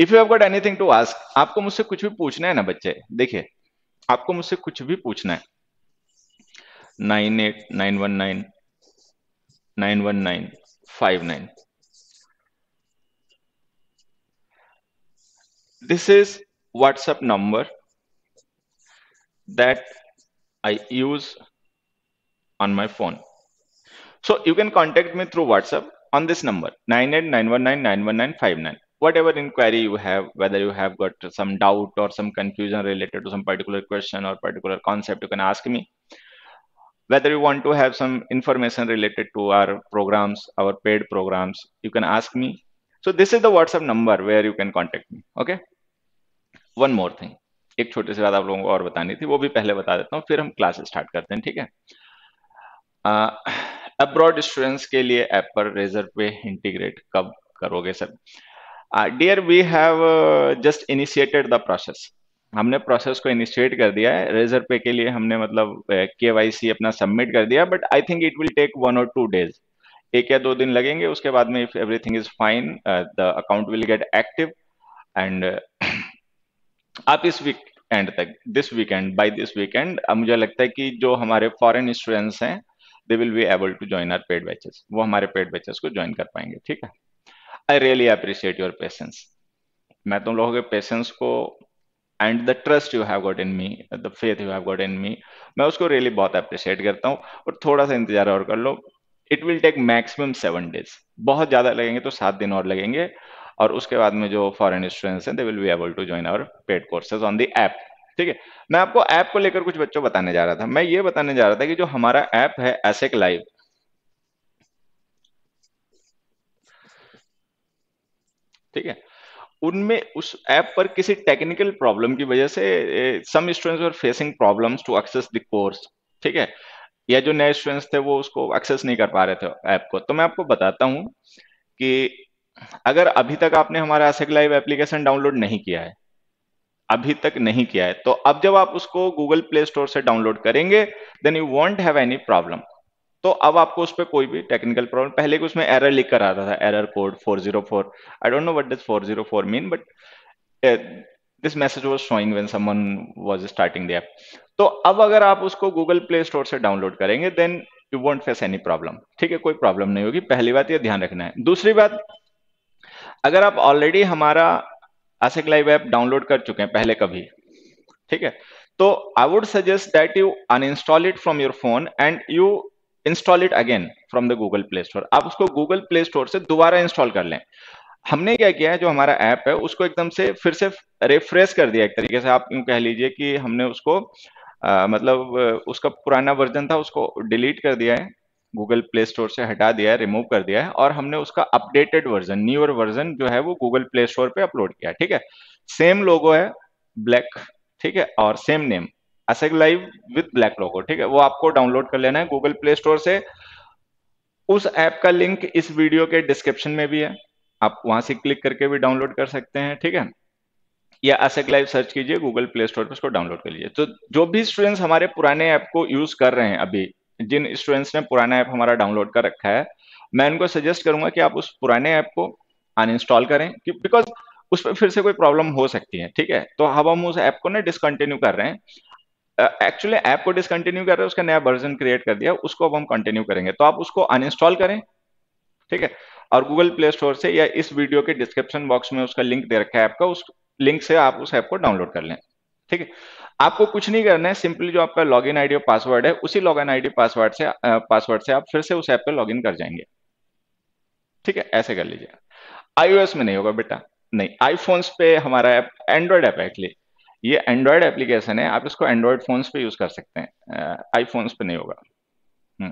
If you have got anything to ask आपको मुझसे कुछ भी पूछना है ना बच्चे देखिए आपको मुझसे कुछ भी पूछना है nine eight nine one nine nine one nine five nine this is whatsapp number that i use on my phone so you can contact me through whatsapp on this number 9891991959 whatever inquiry you have, whether you have got some doubt or some confusion related to some particular question or particular concept, you can ask me. Whether you want to have some information related to our programs, our paid programs, you can ask me. So this is the WhatsApp number where you can contact me. Okay. One more thing. एक छोटी सी बात आप लोगों को और बतानी थी वो भी पहले बता देता हूँ फिर हम क्लास स्टार्ट करते हैं ठीक है अब्रॉड स्टूडेंट्स के लिए ऐप पर रेजर पे इंटीग्रेट कब करोगे sir dear we have just initiated the process हमने प्रोसेस को इनिशिएट कर दिया है रेजर पे के लिए हमने मतलब के uh, अपना सबमिट कर दिया but I think it will take one और टू डेज एक या दो दिन लगेंगे उसके बाद में if everything is fine the account will get active and आप इस वीक एंड तक this weekend by this weekend मुझे लगता है कि जो हमारे फॉरेन स्टूडेंट्स हैं they will be able to join our paid batches वो हमारे पेड बैचेस को ज्वाइन कर पाएंगे ठीक है I really appreciate your patience मैं तुम लोगों के पेशेंस को and the trust you have got in me the faith you have got in me मैं उसको रियली really बहुत अप्रिशिएट करता हूँ और थोड़ा सा इंतजार और कर लो it will take maximum seven days बहुत ज़्यादा लगेंगे तो सात दिन और लगेंगे और उसके बाद में जो फॉरेन स्टूडेंट्स हैं they will be able to join our paid courses on the app ठीक है मैं आपको ऐप को लेकर कुछ बच्चों बताने जा रहा था मैं ये बताने जा रहा था कि जो हमारा ऐप है एसेक लाइव ठीक है उनमें उस ऐप पर किसी टेक्निकल प्रॉब्लम की वजह से some students were facing problems to access the course ठीक है या जो नए स्टूडेंट्स थे वो उसको एक्सेस नहीं कर पा रहे थे ऐप को तो मैं आपको बताता हूं कि अगर अभी तक आपने हमारा एसेक लाइव एप्लीकेशन डाउनलोड नहीं किया है अभी तक नहीं किया है तो अब जब आप उसको गूगल प्ले स्टोर से डाउनलोड करेंगे then you won't have any problem तो अब आपको उस पर कोई भी टेक्निकल प्रॉब्लम पहले उसमें एरर लिख कर आता था error code 404 I don't know what does 404 mean but this message was showing when someone was starting the app तो अब अगर आप उसको गूगल प्ले स्टोर से डाउनलोड करेंगे then you won't face any problem ठीक है कोई प्रॉब्लम नहीं होगी पहली बात यह ध्यान रखना है दूसरी बात अगर आप ऑलरेडी हमारा आसिक लाइव ऐप डाउनलोड कर चुके हैं पहले कभी ठीक है तो I would suggest that you uninstall it from your phone and you install it again from the Google Play Store आप उसको गूगल प्ले स्टोर से दोबारा इंस्टॉल कर लें हमने क्या किया है जो हमारा ऐप है उसको एकदम से फिर से रिफ्रेश कर दिया एक तरीके से आप यूं कह लीजिए कि हमने उसको आ, मतलब उसका पुराना वर्जन था उसको डिलीट कर दिया है गूगल प्ले स्टोर से हटा दिया है रिमूव कर दिया है और हमने उसका अपडेटेड वर्जन न्यूअर वर्जन जो है वो गूगल प्ले स्टोर पे अपलोड किया ठीक है सेम लोगो है ब्लैक ठीक है और सेम नेम असेक लाइव विद ब्लैक लोगो ठीक है वो आपको डाउनलोड कर लेना है गूगल प्ले स्टोर से उस ऐप का लिंक इस वीडियो के डिस्क्रिप्शन में भी है आप वहां से क्लिक करके भी डाउनलोड कर सकते हैं ठीक है या असेक लाइव सर्च कीजिए गूगल प्ले स्टोर पर उसको डाउनलोड कर लीजिए तो जो भी स्टूडेंट्स हमारे पुराने ऐप को यूज कर रहे हैं अभी जिन स्टूडेंट्स ने पुराना ऐप हमारा डाउनलोड कर रखा है मैं उनको सजेस्ट करूंगा कि आप उस पुराने ऐप को अनइंस्टॉल करें बिकॉज उस पर फिर से कोई प्रॉब्लम हो सकती है ठीक है तो अब हम उस ऐप को ना डिसकंटिन्यू कर रहे हैं एक्चुअली ऐप को डिसकंटिन्यू कर रहे हैं उसका नया वर्जन क्रिएट कर दिया उसको अब हम कंटिन्यू करेंगे तो आप उसको अनइंस्टॉल करें ठीक है और गूगल प्ले स्टोर से या इस वीडियो के डिस्क्रिप्शन बॉक्स में उसका लिंक दे रखा है ऐप का उस लिंक से आप उस ऐप को डाउनलोड कर लें ठीक है आपको कुछ नहीं करना है सिंपली जो आपका लॉग इन आईडी और पासवर्ड है उसी लॉग इन आईडी पासवर्ड से पासवर्ड से आप फिर से उस ऐप पर लॉग इन कर जाएंगे ठीक है ऐसे कर लीजिए आईओएस में नहीं होगा बेटा नहीं आईफोन्स पे हमारा ऐप एंड्रॉयड ऐप है एक्चुअली ये एंड्रॉयड एप्लीकेशन है आप इसको एंड्रॉयड फोन्स पे यूज कर सकते हैं आईफोन्स पे नहीं होगा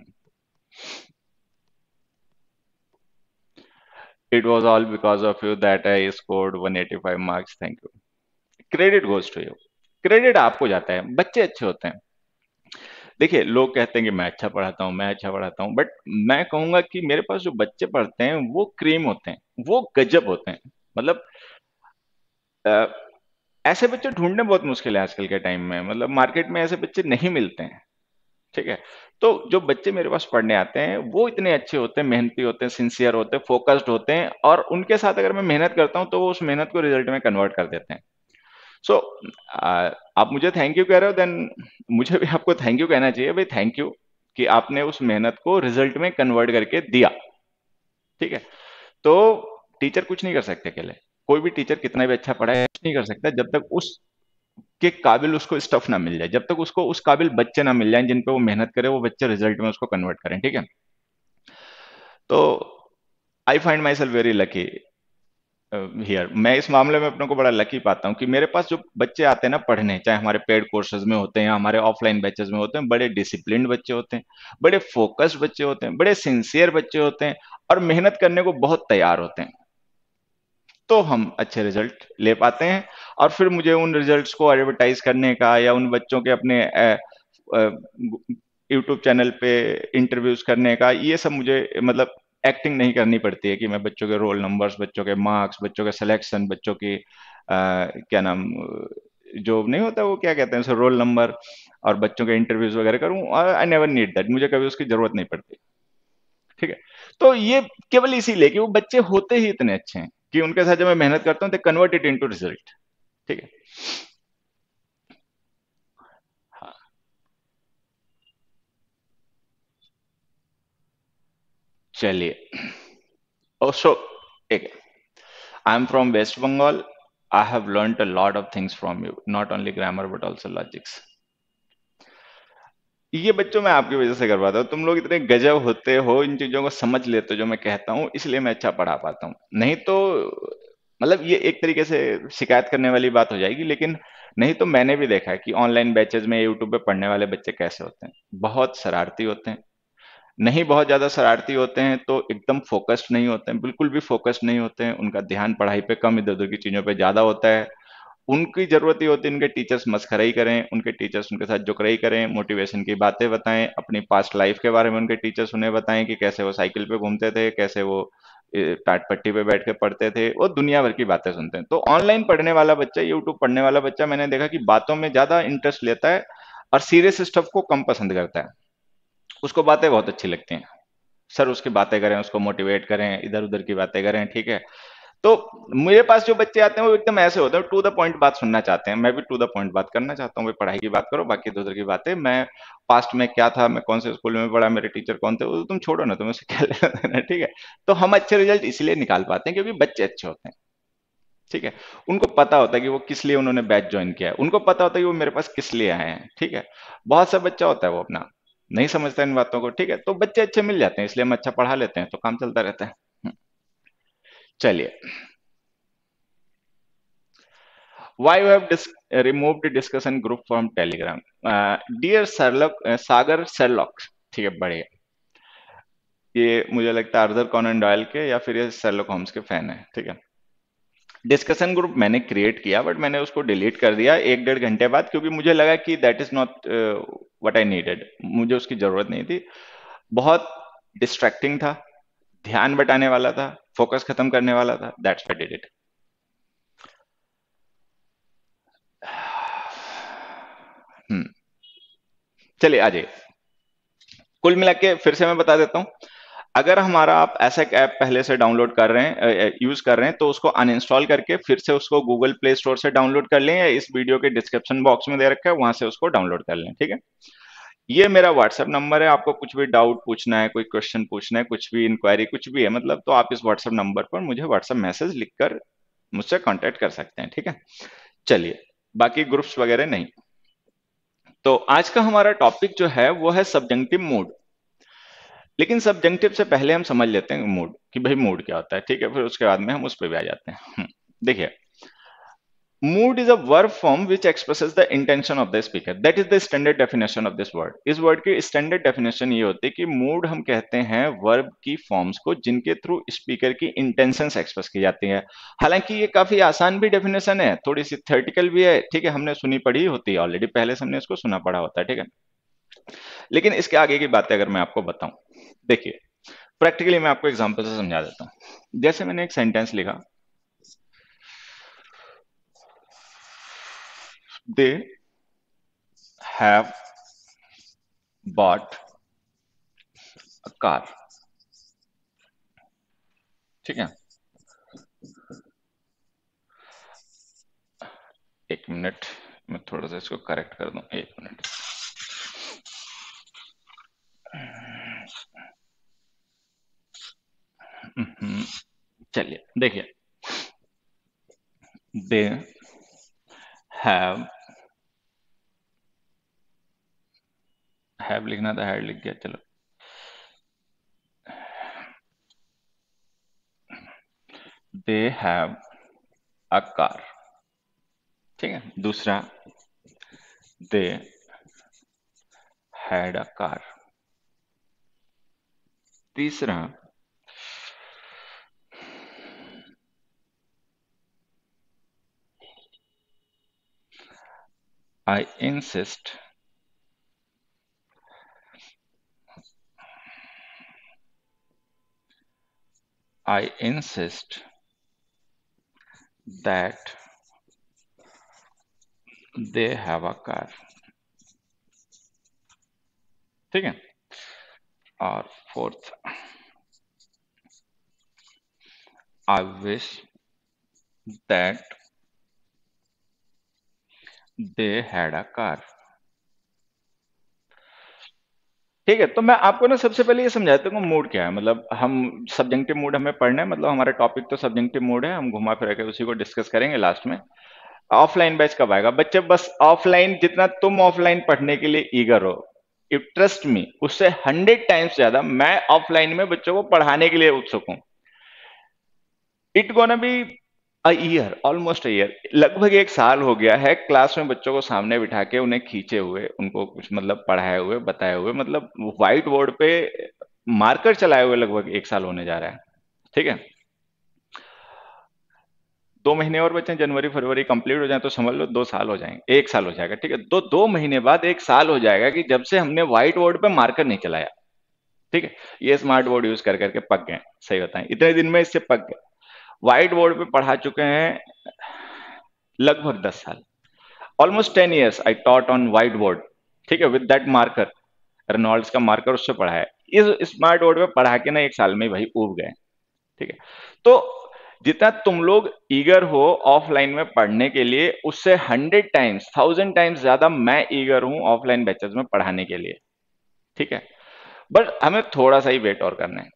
it was all because of you that I scored 185 marks thank you credit goes to you credit आपको जाता है बच्चे अच्छे होते हैं देखिए लोग कहते हैं कि मैं अच्छा पढ़ाता हूँ मैं अच्छा पढ़ाता हूँ बट मैं कहूंगा कि मेरे पास जो बच्चे पढ़ते हैं वो क्रीम होते हैं वो गजब होते हैं मतलब ऐसे बच्चे ढूंढने बहुत मुश्किल है आजकल के टाइम में मतलब मार्केट में ऐसे बच्चे नहीं मिलते हैं ठीक है तो जो बच्चे मेरे पास पढ़ने आते हैं वो इतने अच्छे होते हैं मेहनती होते हैं सिंसियर होते हैं फोकस्ड होते हैं और उनके साथ अगर मैं मेहनत करता हूं तो वो उस मेहनत को रिजल्ट में कन्वर्ट कर देते हैं सो so, आप मुझे थैंक यू कह रहे हो देन मुझे भी आपको थैंक यू कहना चाहिए भाई थैंक यू कि आपने उस मेहनत को रिजल्ट में कन्वर्ट करके दिया ठीक है तो टीचर कुछ नहीं कर सकते अकेले कोई भी टीचर कितना भी अच्छा पढ़ाए नहीं कर सकता जब तक उस के काबिल उसको स्टफ ना मिल जाए जब तक उसको उस काबिल बच्चे ना मिल जाए जिन पे वो मेहनत करे वो बच्चे रिजल्ट में उसको कन्वर्ट करें ठीक है तो I find myself very lucky here मैं इस मामले में अपने को बड़ा लकी पाता हूँ कि मेरे पास जो बच्चे आते हैं ना पढ़ने चाहे हमारे पेड कोर्सेज में होते हैं या हमारे ऑफलाइन बैचेज में होते हैं बड़े डिसिप्लिन बच्चे होते हैं बड़े फोकस्ड बच्चे होते हैं बड़े सिंसियर बच्चे होते हैं और मेहनत करने को बहुत तैयार होते हैं तो हम अच्छे रिजल्ट ले पाते हैं और फिर मुझे उन रिजल्ट्स को एडवर्टाइज करने का या उन बच्चों के अपने यूट्यूब चैनल पे इंटरव्यूज करने का ये सब मुझे मतलब एक्टिंग नहीं करनी पड़ती है कि मैं बच्चों के रोल नंबर्स बच्चों के मार्क्स बच्चों के सिलेक्शन बच्चों की आ, क्या नाम जो नहीं होता वो क्या कहते हैं रोल नंबर और बच्चों के इंटरव्यूज वगैरह करूँ और आई नेवर नीड दैट मुझे कभी उसकी जरूरत नहीं पड़ती ठीक है तो ये केवल इसीलिए कि वो बच्चे होते ही इतने अच्छे हैं कि उनके साथ जब मैं मेहनत करता हूं कन्वर्ट इट इनटू रिजल्ट ठीक है हाँ। चलिए ओसो oh, एक I am from West Bengal I have learn a lot of things from you not only grammar but also logics ये बच्चों मैं आपकी वजह से करवाता हूँ तुम लोग इतने गजब होते हो इन चीजों को समझ लेते हो जो मैं कहता हूँ इसलिए मैं अच्छा पढ़ा पाता हूँ नहीं तो मतलब ये एक तरीके से शिकायत करने वाली बात हो जाएगी लेकिन नहीं तो मैंने भी देखा है कि ऑनलाइन बैचेज में यूट्यूब पे पढ़ने वाले बच्चे कैसे होते हैं बहुत शरारती होते हैं नहीं बहुत ज्यादा शरारती होते हैं तो एकदम फोकस्ड नहीं होते हैं बिल्कुल भी फोकस्ड नहीं होते हैं उनका ध्यान पढ़ाई पे कम इधर उधर की चीजों पे ज्यादा होता है उनकी जरूरत ही होती है उनके टीचर्स मस्खराई करें उनके टीचर्स उनके साथ जुकराई करें मोटिवेशन की बातें बताएं अपनी पास्ट लाइफ के बारे में उनके टीचर्स उन्हें बताएं कि कैसे वो साइकिल पे घूमते थे कैसे वो टाट पट्टी पे बैठ के पढ़ते थे और दुनिया भर की बातें सुनते हैं तो ऑनलाइन पढ़ने वाला बच्चा यूट्यूब पढ़ने वाला बच्चा मैंने देखा कि बातों में ज्यादा इंटरेस्ट लेता है और सीरियस स्टफ को कम पसंद करता है उसको बातें बहुत अच्छी लगती हैं सर उसकी बातें करें उसको मोटिवेट करें इधर उधर की बातें करें ठीक है तो मेरे पास जो बच्चे आते हैं वो एकदम ऐसे होते हैं टू द पॉइंट बात सुनना चाहते हैं मैं भी टू द पॉइंट बात करना चाहता हूँ भाई पढ़ाई की बात करो बाकी उधर की बातें मैं पास्ट में क्या था मैं कौन से स्कूल में पढ़ा मेरे टीचर कौन थे वो तुम छोड़ो ना तुम्हें क्या लेना ठीक है तो हम अच्छे रिजल्ट इसलिए निकाल पाते हैं क्योंकि बच्चे अच्छे होते हैं ठीक है उनको पता होता है कि वो किस लिए उन्होंने बैच ज्वाइन किया है उनको पता होता है कि वो मेरे पास किस लिए आए हैं ठीक है बहुत सा बच्चा होता है वो अपना नहीं समझता इन बातों को ठीक है तो बच्चे अच्छे मिल जाते हैं इसलिए हम अच्छा पढ़ा लेते हैं तो काम चलता रहता है चलिए why you have dis- removed discussion group from telegram uh, dear sarlok uh, sagar ठीक है बढ़िया ये मुझे लगता है आर्थर कॉनन डॉयल के या फिर ये सर्लोक होम्स के फैन है ठीक है डिस्कशन ग्रुप मैंने क्रिएट किया बट मैंने उसको डिलीट कर दिया एक डेढ़ घंटे बाद क्योंकि मुझे लगा कि that is not what I needed मुझे उसकी जरूरत नहीं थी बहुत डिस्ट्रैक्टिंग था ध्यान बटाने वाला था फोकस खत्म करने वाला था दैट्स व्हाट डिड इट चलिए आ जाइए कुल मिला के फिर से मैं बता देता हूं अगर हमारा आप ऐसा ऐप पहले से डाउनलोड कर रहे हैं यूज कर रहे हैं तो उसको अनइंस्टॉल करके फिर से उसको गूगल प्ले स्टोर से डाउनलोड कर लें या इस वीडियो के डिस्क्रिप्शन बॉक्स में दे रखा है वहां से उसको डाउनलोड कर लें ठीक है ये मेरा व्हाट्सएप नंबर है आपको कुछ भी डाउट पूछना है कोई क्वेश्चन पूछना है कुछ भी इंक्वायरी कुछ भी है मतलब तो आप इस व्हाट्सएप नंबर पर मुझे व्हाट्सएप मैसेज लिखकर मुझसे कांटेक्ट कर सकते हैं ठीक है चलिए बाकी ग्रुप्स वगैरह नहीं तो आज का हमारा टॉपिक जो है वो है सब्जंक्टिव मूड लेकिन सब्जंक्टिव से पहले हम समझ लेते हैं मूड कि भाई मूड क्या होता है ठीक है फिर उसके बाद में हम उस पर भी आ जाते हैं हम्म, देखिए mood is a verb form which expresses the intention of the speaker that is the standard definition of this word is word ki standard definition ye hoti ki mood hum kehte hain verb ki forms ko jinke through speaker ki intentions express ki jati hai halanki ye kafi aasan bhi definition hai thodi si theoretical bhi hai theek hai humne suni padhi hoti है already पहले से हमने इसको सुना पढ़ा होता है ठीक है लेकिन इसके आगे की बातें agar main aapko bataun dekhiye practically main aapko example se samjha deta hu jaise maine ek sentence likha they have bought a car ठीक है एक मिनट मैं थोड़ा सा इसको करेक्ट कर दू एक मिनट हम्म, चलिए देखिए दे हैव हैव लिखना था तो हैड लिख गया चलो दे हैव अ कार ठीक है दूसरा दे हैड अ कार तीसरा I insist I insist that they have a car. Again, or fourth, I wish that they had a car. ठीक है तो मैं आपको ना सबसे पहले ये समझाता हूँ मूड क्या है मतलब हम सब्जेक्टिव मूड हमें पढ़ना है मतलब हमारा टॉपिक तो सब्जेक्टिव मूड है हम घुमा फिरा के उसी को डिस्कस करेंगे लास्ट में ऑफलाइन बैच कब आएगा बच्चे बस ऑफलाइन जितना तुम ऑफलाइन पढ़ने के लिए ईगर हो इफ ट्रस्ट मी उससे हंड्रेड टाइम्स ज्यादा मैं ऑफलाइन में बच्चों को पढ़ाने के लिए उत्सुक हूं it gonna be a year almost a year लगभग एक साल हो गया है क्लास में बच्चों को सामने बिठा के उन्हें खींचे हुए उनको कुछ मतलब पढ़ाए हुए बताए हुए मतलब व्हाइट बोर्ड पे मार्कर चलाए हुए लगभग एक साल होने जा रहा है ठीक है दो महीने और बचे जनवरी फरवरी कंप्लीट हो जाए तो समझ लो दो साल हो जाएंगे एक साल हो जाएगा ठीक है दो दो महीने बाद एक साल हो जाएगा कि जब से हमने व्हाइट बोर्ड पे मार्कर नहीं चलाया ठीक है ये स्मार्ट बोर्ड यूज कर करके पक गए सही बताएं इतने दिन में इससे पक गए वाइट बोर्ड पे पढ़ा चुके हैं लगभग दस साल almost ten years I taught on white board ठीक है विद दैट मार्कर रेनॉल्ड्स का मार्कर उससे पढ़ा है इस स्मार्ट बोर्ड पे पढ़ा के ना एक साल में भाई उब गए ठीक है तो जितना तुम लोग ईगर हो ऑफलाइन में पढ़ने के लिए उससे हंड्रेड टाइम्स थाउजेंड टाइम्स ज्यादा मैं ईगर हूं ऑफलाइन बैचेस में पढ़ाने के लिए ठीक है बट हमें थोड़ा सा ही वेट और करना है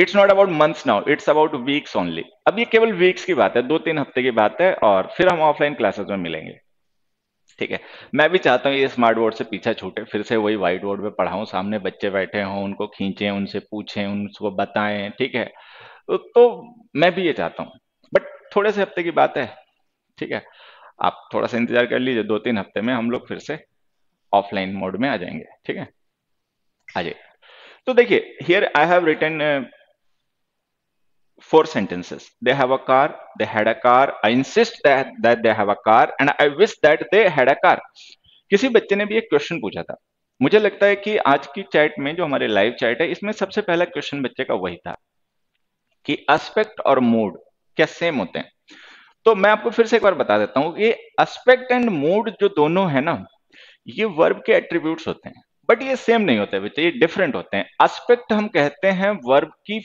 it's not about months now it's about weeks only अब ये केवल वीक्स की बात है दो तीन हफ्ते की बात है और फिर हम ऑफलाइन क्लासेस में मिलेंगे ठीक है मैं भी चाहता हूँ ये स्मार्ट बोर्ड से पीछा छूटे फिर से वही व्हाइट बोर्ड पे पढ़ाऊँ सामने बच्चे बैठे हों उनको खींचे उनसे पूछे उनको बताएं ठीक है तो, तो मैं भी ये चाहता हूँ बट थोड़े से हफ्ते की बात है ठीक है आप थोड़ा सा इंतजार कर लीजिए दो तीन हफ्ते में हम लोग फिर से ऑफलाइन मोड में आ जाएंगे ठीक है आ जाइए तो देखिए here I have return four sentences they have a car they had a car i insist that that they have a car and i wish that they had a car किसी बच्चे ने भी एक क्वेश्चन पूछा था मुझे लगता है कि आज की चैट में जो हमारे लाइव चैट है इसमें सबसे पहला क्वेश्चन बच्चे का वही था कि एस्पेक्ट और मूड क्या सेम होते हैं तो मैं आपको फिर से एक बार बता देता हूँ कि एस्पेक्ट एंड मूड जो दोनों है ना ये वर्ब के एट्रीब्यूट्स होते हैं बट ये सेम नहीं होते बच्चे ये डिफरेंट होते हैं एस्पेक्ट हम कहते हैं वर्ब की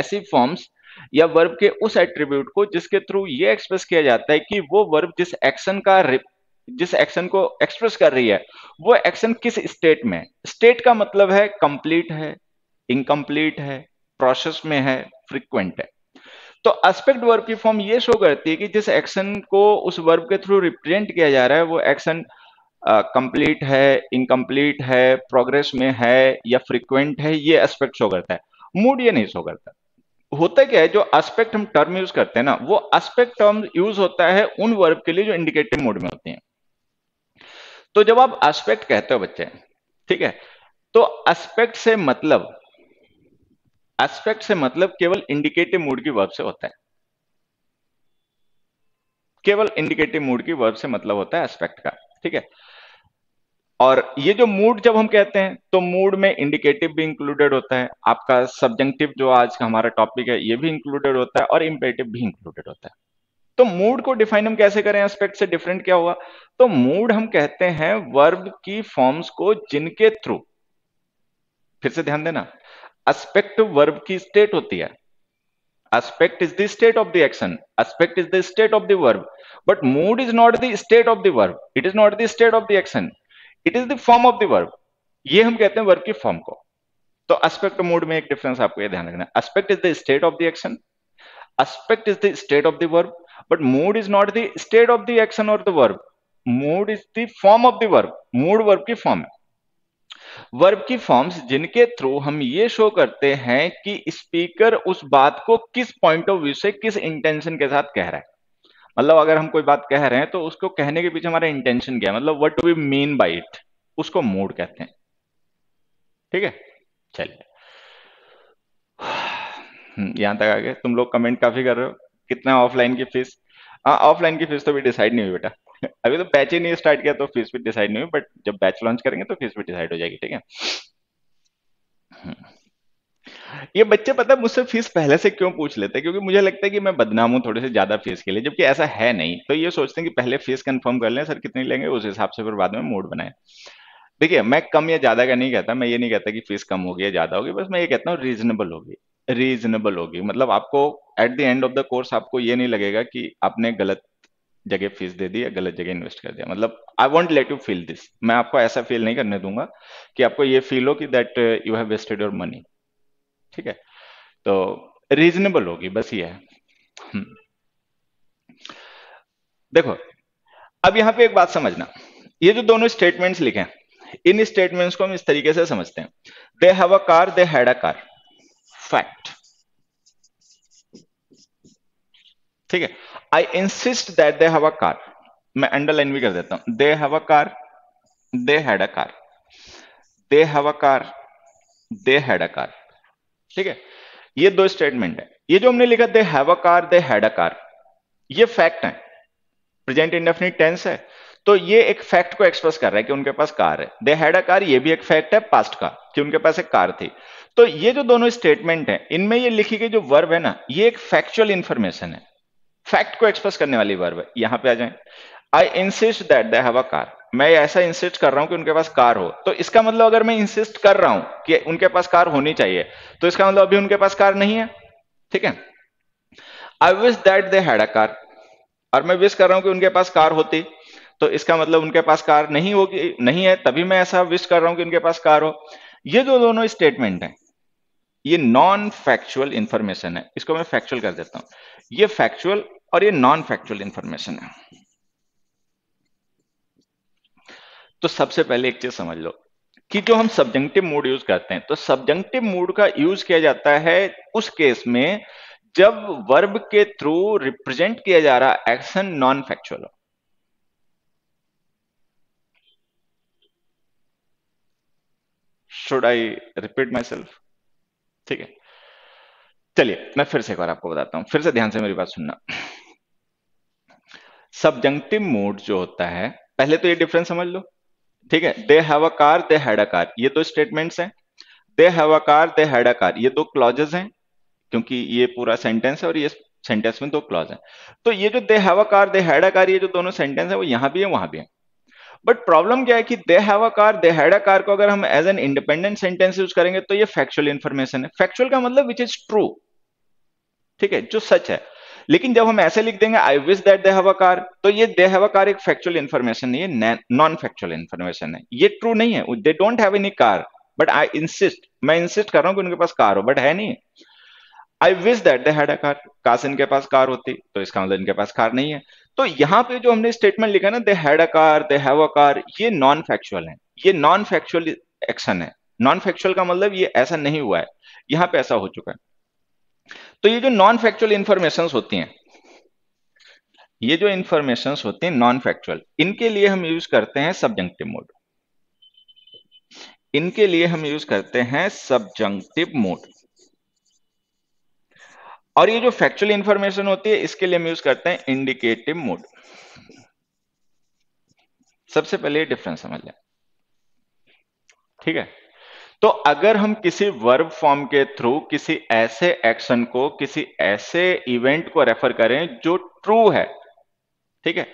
ऐसी फॉर्म्स या वर्ब के उस एट्रीब्यूट को जिसके थ्रू ये एक्सप्रेस किया जाता है कि वो वर्ब जिस एक्शन का जिस एक्शन को एक्सप्रेस कर रही है वो एक्शन किस स्टेट में स्टेट का मतलब है कंप्लीट है इनकम्प्लीट है प्रोसेस में है फ्रिक्वेंट है तो एस्पेक्ट वर्ब की फॉर्म ये शो करती है कि जिस एक्शन को उस वर्ब के थ्रू रिप्रेजेंट किया जा रहा है वो एक्शन कंप्लीट है इनकम्प्लीट है प्रोग्रेस में है या फ्रिक्वेंट है ये एस्पेक्ट शो करता है मूड ये नहीं शो करता होता क्या है जो एस्पेक्ट हम टर्म यूज करते हैं ना वो एस्पेक्ट टर्म यूज होता है उन वर्ब के लिए जो इंडिकेटिव मोड में होते हैं तो जब आप एस्पेक्ट कहते हो बच्चे ठीक है तो एस्पेक्ट से मतलब एस्पेक्ट से मतलब केवल इंडिकेटिव मूड की वर्ब से होता है केवल इंडिकेटिव मूड की वर्ब से मतलब होता है एस्पेक्ट का ठीक है और ये जो मूड जब हम कहते हैं तो मूड में इंडिकेटिव भी इंक्लूडेड होता है आपका सब्जेक्टिव जो आज का हमारा टॉपिक है ये भी इंक्लूडेड होता है और इम्पेटिव भी इंक्लूडेड होता है तो मूड को डिफाइन हम कैसे करें एस्पेक्ट से डिफरेंट क्या हुआ तो मूड हम कहते हैं वर्ब की फॉर्म्स को जिनके थ्रू फिर से ध्यान देना एस्पेक्ट वर्ब की स्टेट होती है aspect is the state of the action aspect is the state of the verb but mood is not the state of the verb it is not the state of the action it is the form of the verb ये हम कहते हैं verb की form को तो aspect mode में एक difference आपको ये ध्यान रखना है aspect is the state of the action aspect is the state of the verb but mood is not the state of the action और the verb mood is the form of the verb mood verb की form है verb की forms जिनके through हम ये show करते हैं कि स्पीकर उस बात को किस पॉइंट ऑफ व्यू से किस इंटेंशन के साथ कह रहा है मतलब अगर हम कोई बात कह रहे हैं तो उसको कहने के पीछे हमारा इंटेंशन क्या है मतलब what to be meant by it उसको मूड कहते हैं ठीक है चलिए हम्म, यहां तक आ गए तुम लोग कमेंट काफी कर रहे हो कितना ऑफलाइन की फीस हाँ ऑफलाइन की फीस तो भी डिसाइड नहीं हुई बेटा अभी तो बैच ही नहीं स्टार्ट किया तो फीस भी डिसाइड नहीं हुई बट जब बैच लॉन्च करेंगे तो फीस भी डिसाइड हो जाएगी ठीक है हम्म। ये बच्चे पता है मुझसे फीस पहले से क्यों पूछ लेते हैं क्योंकि मुझे लगता है कि मैं बदनाम हूँ थोड़े से ज्यादा फीस के लिए जबकि ऐसा है नहीं तो ये सोचते हैं कि पहले फीस कंफर्म कर लें सर कितनी लेंगे उस हिसाब से फिर बाद में मूड बनाए देखिए मैं कम या ज्यादा का नहीं कहता मैं ये नहीं कहता कि फीस कम होगी या ज्यादा होगी बस मैं ये कहता हूँ रीजनेबल होगी रीजनेबल होगी मतलब आपको at the end of the course आपको ये नहीं लगेगा कि आपने गलत जगह फीस दे दी या गलत जगह इन्वेस्ट कर दिया मतलब I won't let you feel this मैं आपको ऐसा फील नहीं करने दूंगा कि आपको ये फील हो कि that you have wasted your money ठीक है तो रीजनेबल होगी बस ये है हम्म। देखो अब यहां पे एक बात समझना ये जो दोनों स्टेटमेंट्स लिखे हैं इन स्टेटमेंट्स को हम इस तरीके से समझते हैं they have a car they had a car fact ठीक है I insist that they have a car मैं अंडरलाइन भी कर देता हूं they have a car they had a car they have a car they had a car ठीक है ये दो स्टेटमेंट है ये जो हमने लिखा they have a car they had a car ये फैक्ट है प्रेजेंट इंडेफिनिट टेंस है तो ये एक फैक्ट को एक्सप्रेस कर रहा है कि उनके पास कार है दे हैड अ कार ये भी एक फैक्ट है पास्ट का कि उनके पास एक कार थी तो ये जो दोनों स्टेटमेंट है इनमें ये लिखी गई जो वर्ब है ना ये एक फैक्चुअल इंफॉर्मेशन है फैक्ट को एक्सप्रेस करने वाली वर्ब है यहां पे आ जाए I insist that they have a car मैं ऐसा इंसिस्ट कर रहा हूं कि उनके पास कार हो तो इसका मतलब अगर मैं इंसिस्ट कर रहा हूं कि उनके पास कार होनी चाहिए तो इसका मतलब अभी उनके पास कार नहीं है ठीक है I wish that they had a car और मैं विश कर रहा हूं कि उनके पास कार होती तो इसका मतलब उनके पास कार नहीं होगी नहीं है तभी मैं ऐसा विश कर रहा हूं कि उनके पास कार हो ये जो दोनों स्टेटमेंट है ये नॉन फैक्चुअल इंफॉर्मेशन है इसको मैं फैक्चुअल कर देता हूं ये फैक्चुअल और ये नॉन फैक्चुअल इंफॉर्मेशन है तो सबसे पहले एक चीज समझ लो कि जो हम सब्जेंटिव मूड यूज करते हैं तो सब्जेंटिव मूड का यूज किया जाता है उस केस में जब वर्ब के थ्रू रिप्रेजेंट किया जा रहा action non factual should I repeat myself ठीक है चलिए मैं फिर से एक बार आपको बताता हूं फिर से ध्यान से मेरी बात सुनना सब्जेंटिव मूड जो होता है पहले तो ये डिफरेंस समझ लो ठीक है they have a car they had a car ये दो स्टेटमेंट्स हैं they have a car they had a car ये दो क्लॉजेस हैं क्योंकि ये पूरा सेंटेंस है और ये सेंटेंस में दो क्लॉज है तो ये जो they have a car they had a car ये जो दोनों सेंटेंस है वो यहां भी है वहां भी है बट प्रॉब्लम क्या है कि they have a car they had a car को अगर हम as an independent sentence use करेंगे तो ये फैक्चुअल इंफॉर्मेशन है फैक्चुअल का मतलब विच इज ट्रू ठीक है जो सच है लेकिन जब हम ऐसे लिख देंगे I wish that they have a car तो ये दे हैव अ कार एक फैक्चुअल इन्फॉर्मेशन नहीं है नॉन फैक्चुअल इन्फॉर्मेशन है ये ट्रू नहीं है they don't have any car but I insist मैं इंसिस्ट कर रहा हूं कि उनके पास कार हो बट है नहीं I wish that they had a car काश इनके पास कार होती तो इसका मतलब इनके पास कार नहीं है तो यहां पे जो हमने स्टेटमेंट लिखा ना they had a car they have a car ये नॉन फैक्चुअल है ये नॉन फैक्चुअल एक्शन है नॉन फैक्चुअल का मतलब ये ऐसा नहीं हुआ है यहां पे ऐसा हो चुका है तो ये जो नॉन फैक्चुअल इंफॉर्मेशन होती हैं ये जो इंफॉर्मेशन होती हैं नॉन फैक्चुअल इनके लिए हम यूज करते हैं सब्जंक्टिव मोड इनके लिए हम यूज करते हैं सब्जंक्टिव मोड और ये जो फैक्चुअल इंफॉर्मेशन होती है इसके लिए हम यूज करते हैं इंडिकेटिव मोड सबसे पहले ये डिफरेंस समझ लें ठीक है तो अगर हम किसी वर्ब फॉर्म के थ्रू किसी ऐसे एक्शन को किसी ऐसे इवेंट को रेफर करें जो ट्रू है ठीक है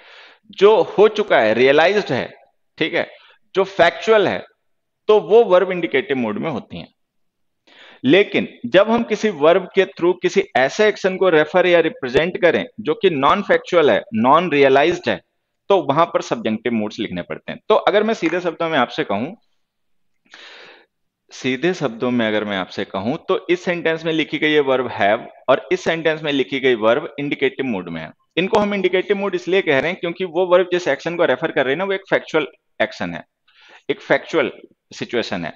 जो हो चुका है रियलाइज है ठीक है जो फैक्चुअल है तो वो वर्ब इंडिकेटिव मोड में होती हैं लेकिन जब हम किसी वर्ब के थ्रू किसी ऐसे एक्शन को रेफर या रिप्रेजेंट करें जो कि नॉन फैक्चुअल है नॉन रियलाइज्ड है तो वहां पर सब्जेक्टिव मोड्स लिखने पड़ते हैं तो अगर मैं सीधे शब्दों में आपसे कहूं सीधे शब्दों में अगर मैं आपसे कहूं तो इस सेंटेंस में लिखी गई ये वर्ब हैव और इस सेंटेंस में लिखी गई वर्ब इंडिकेटिव मूड में है इनको हम इंडिकेटिव मूड इसलिए कह रहे हैं क्योंकि वो वर्ब जिस एक्शन को रेफर कर रहे हैं ना वो एक फैक्चुअल एक्शन है एक फैक्चुअल सिचुएशन है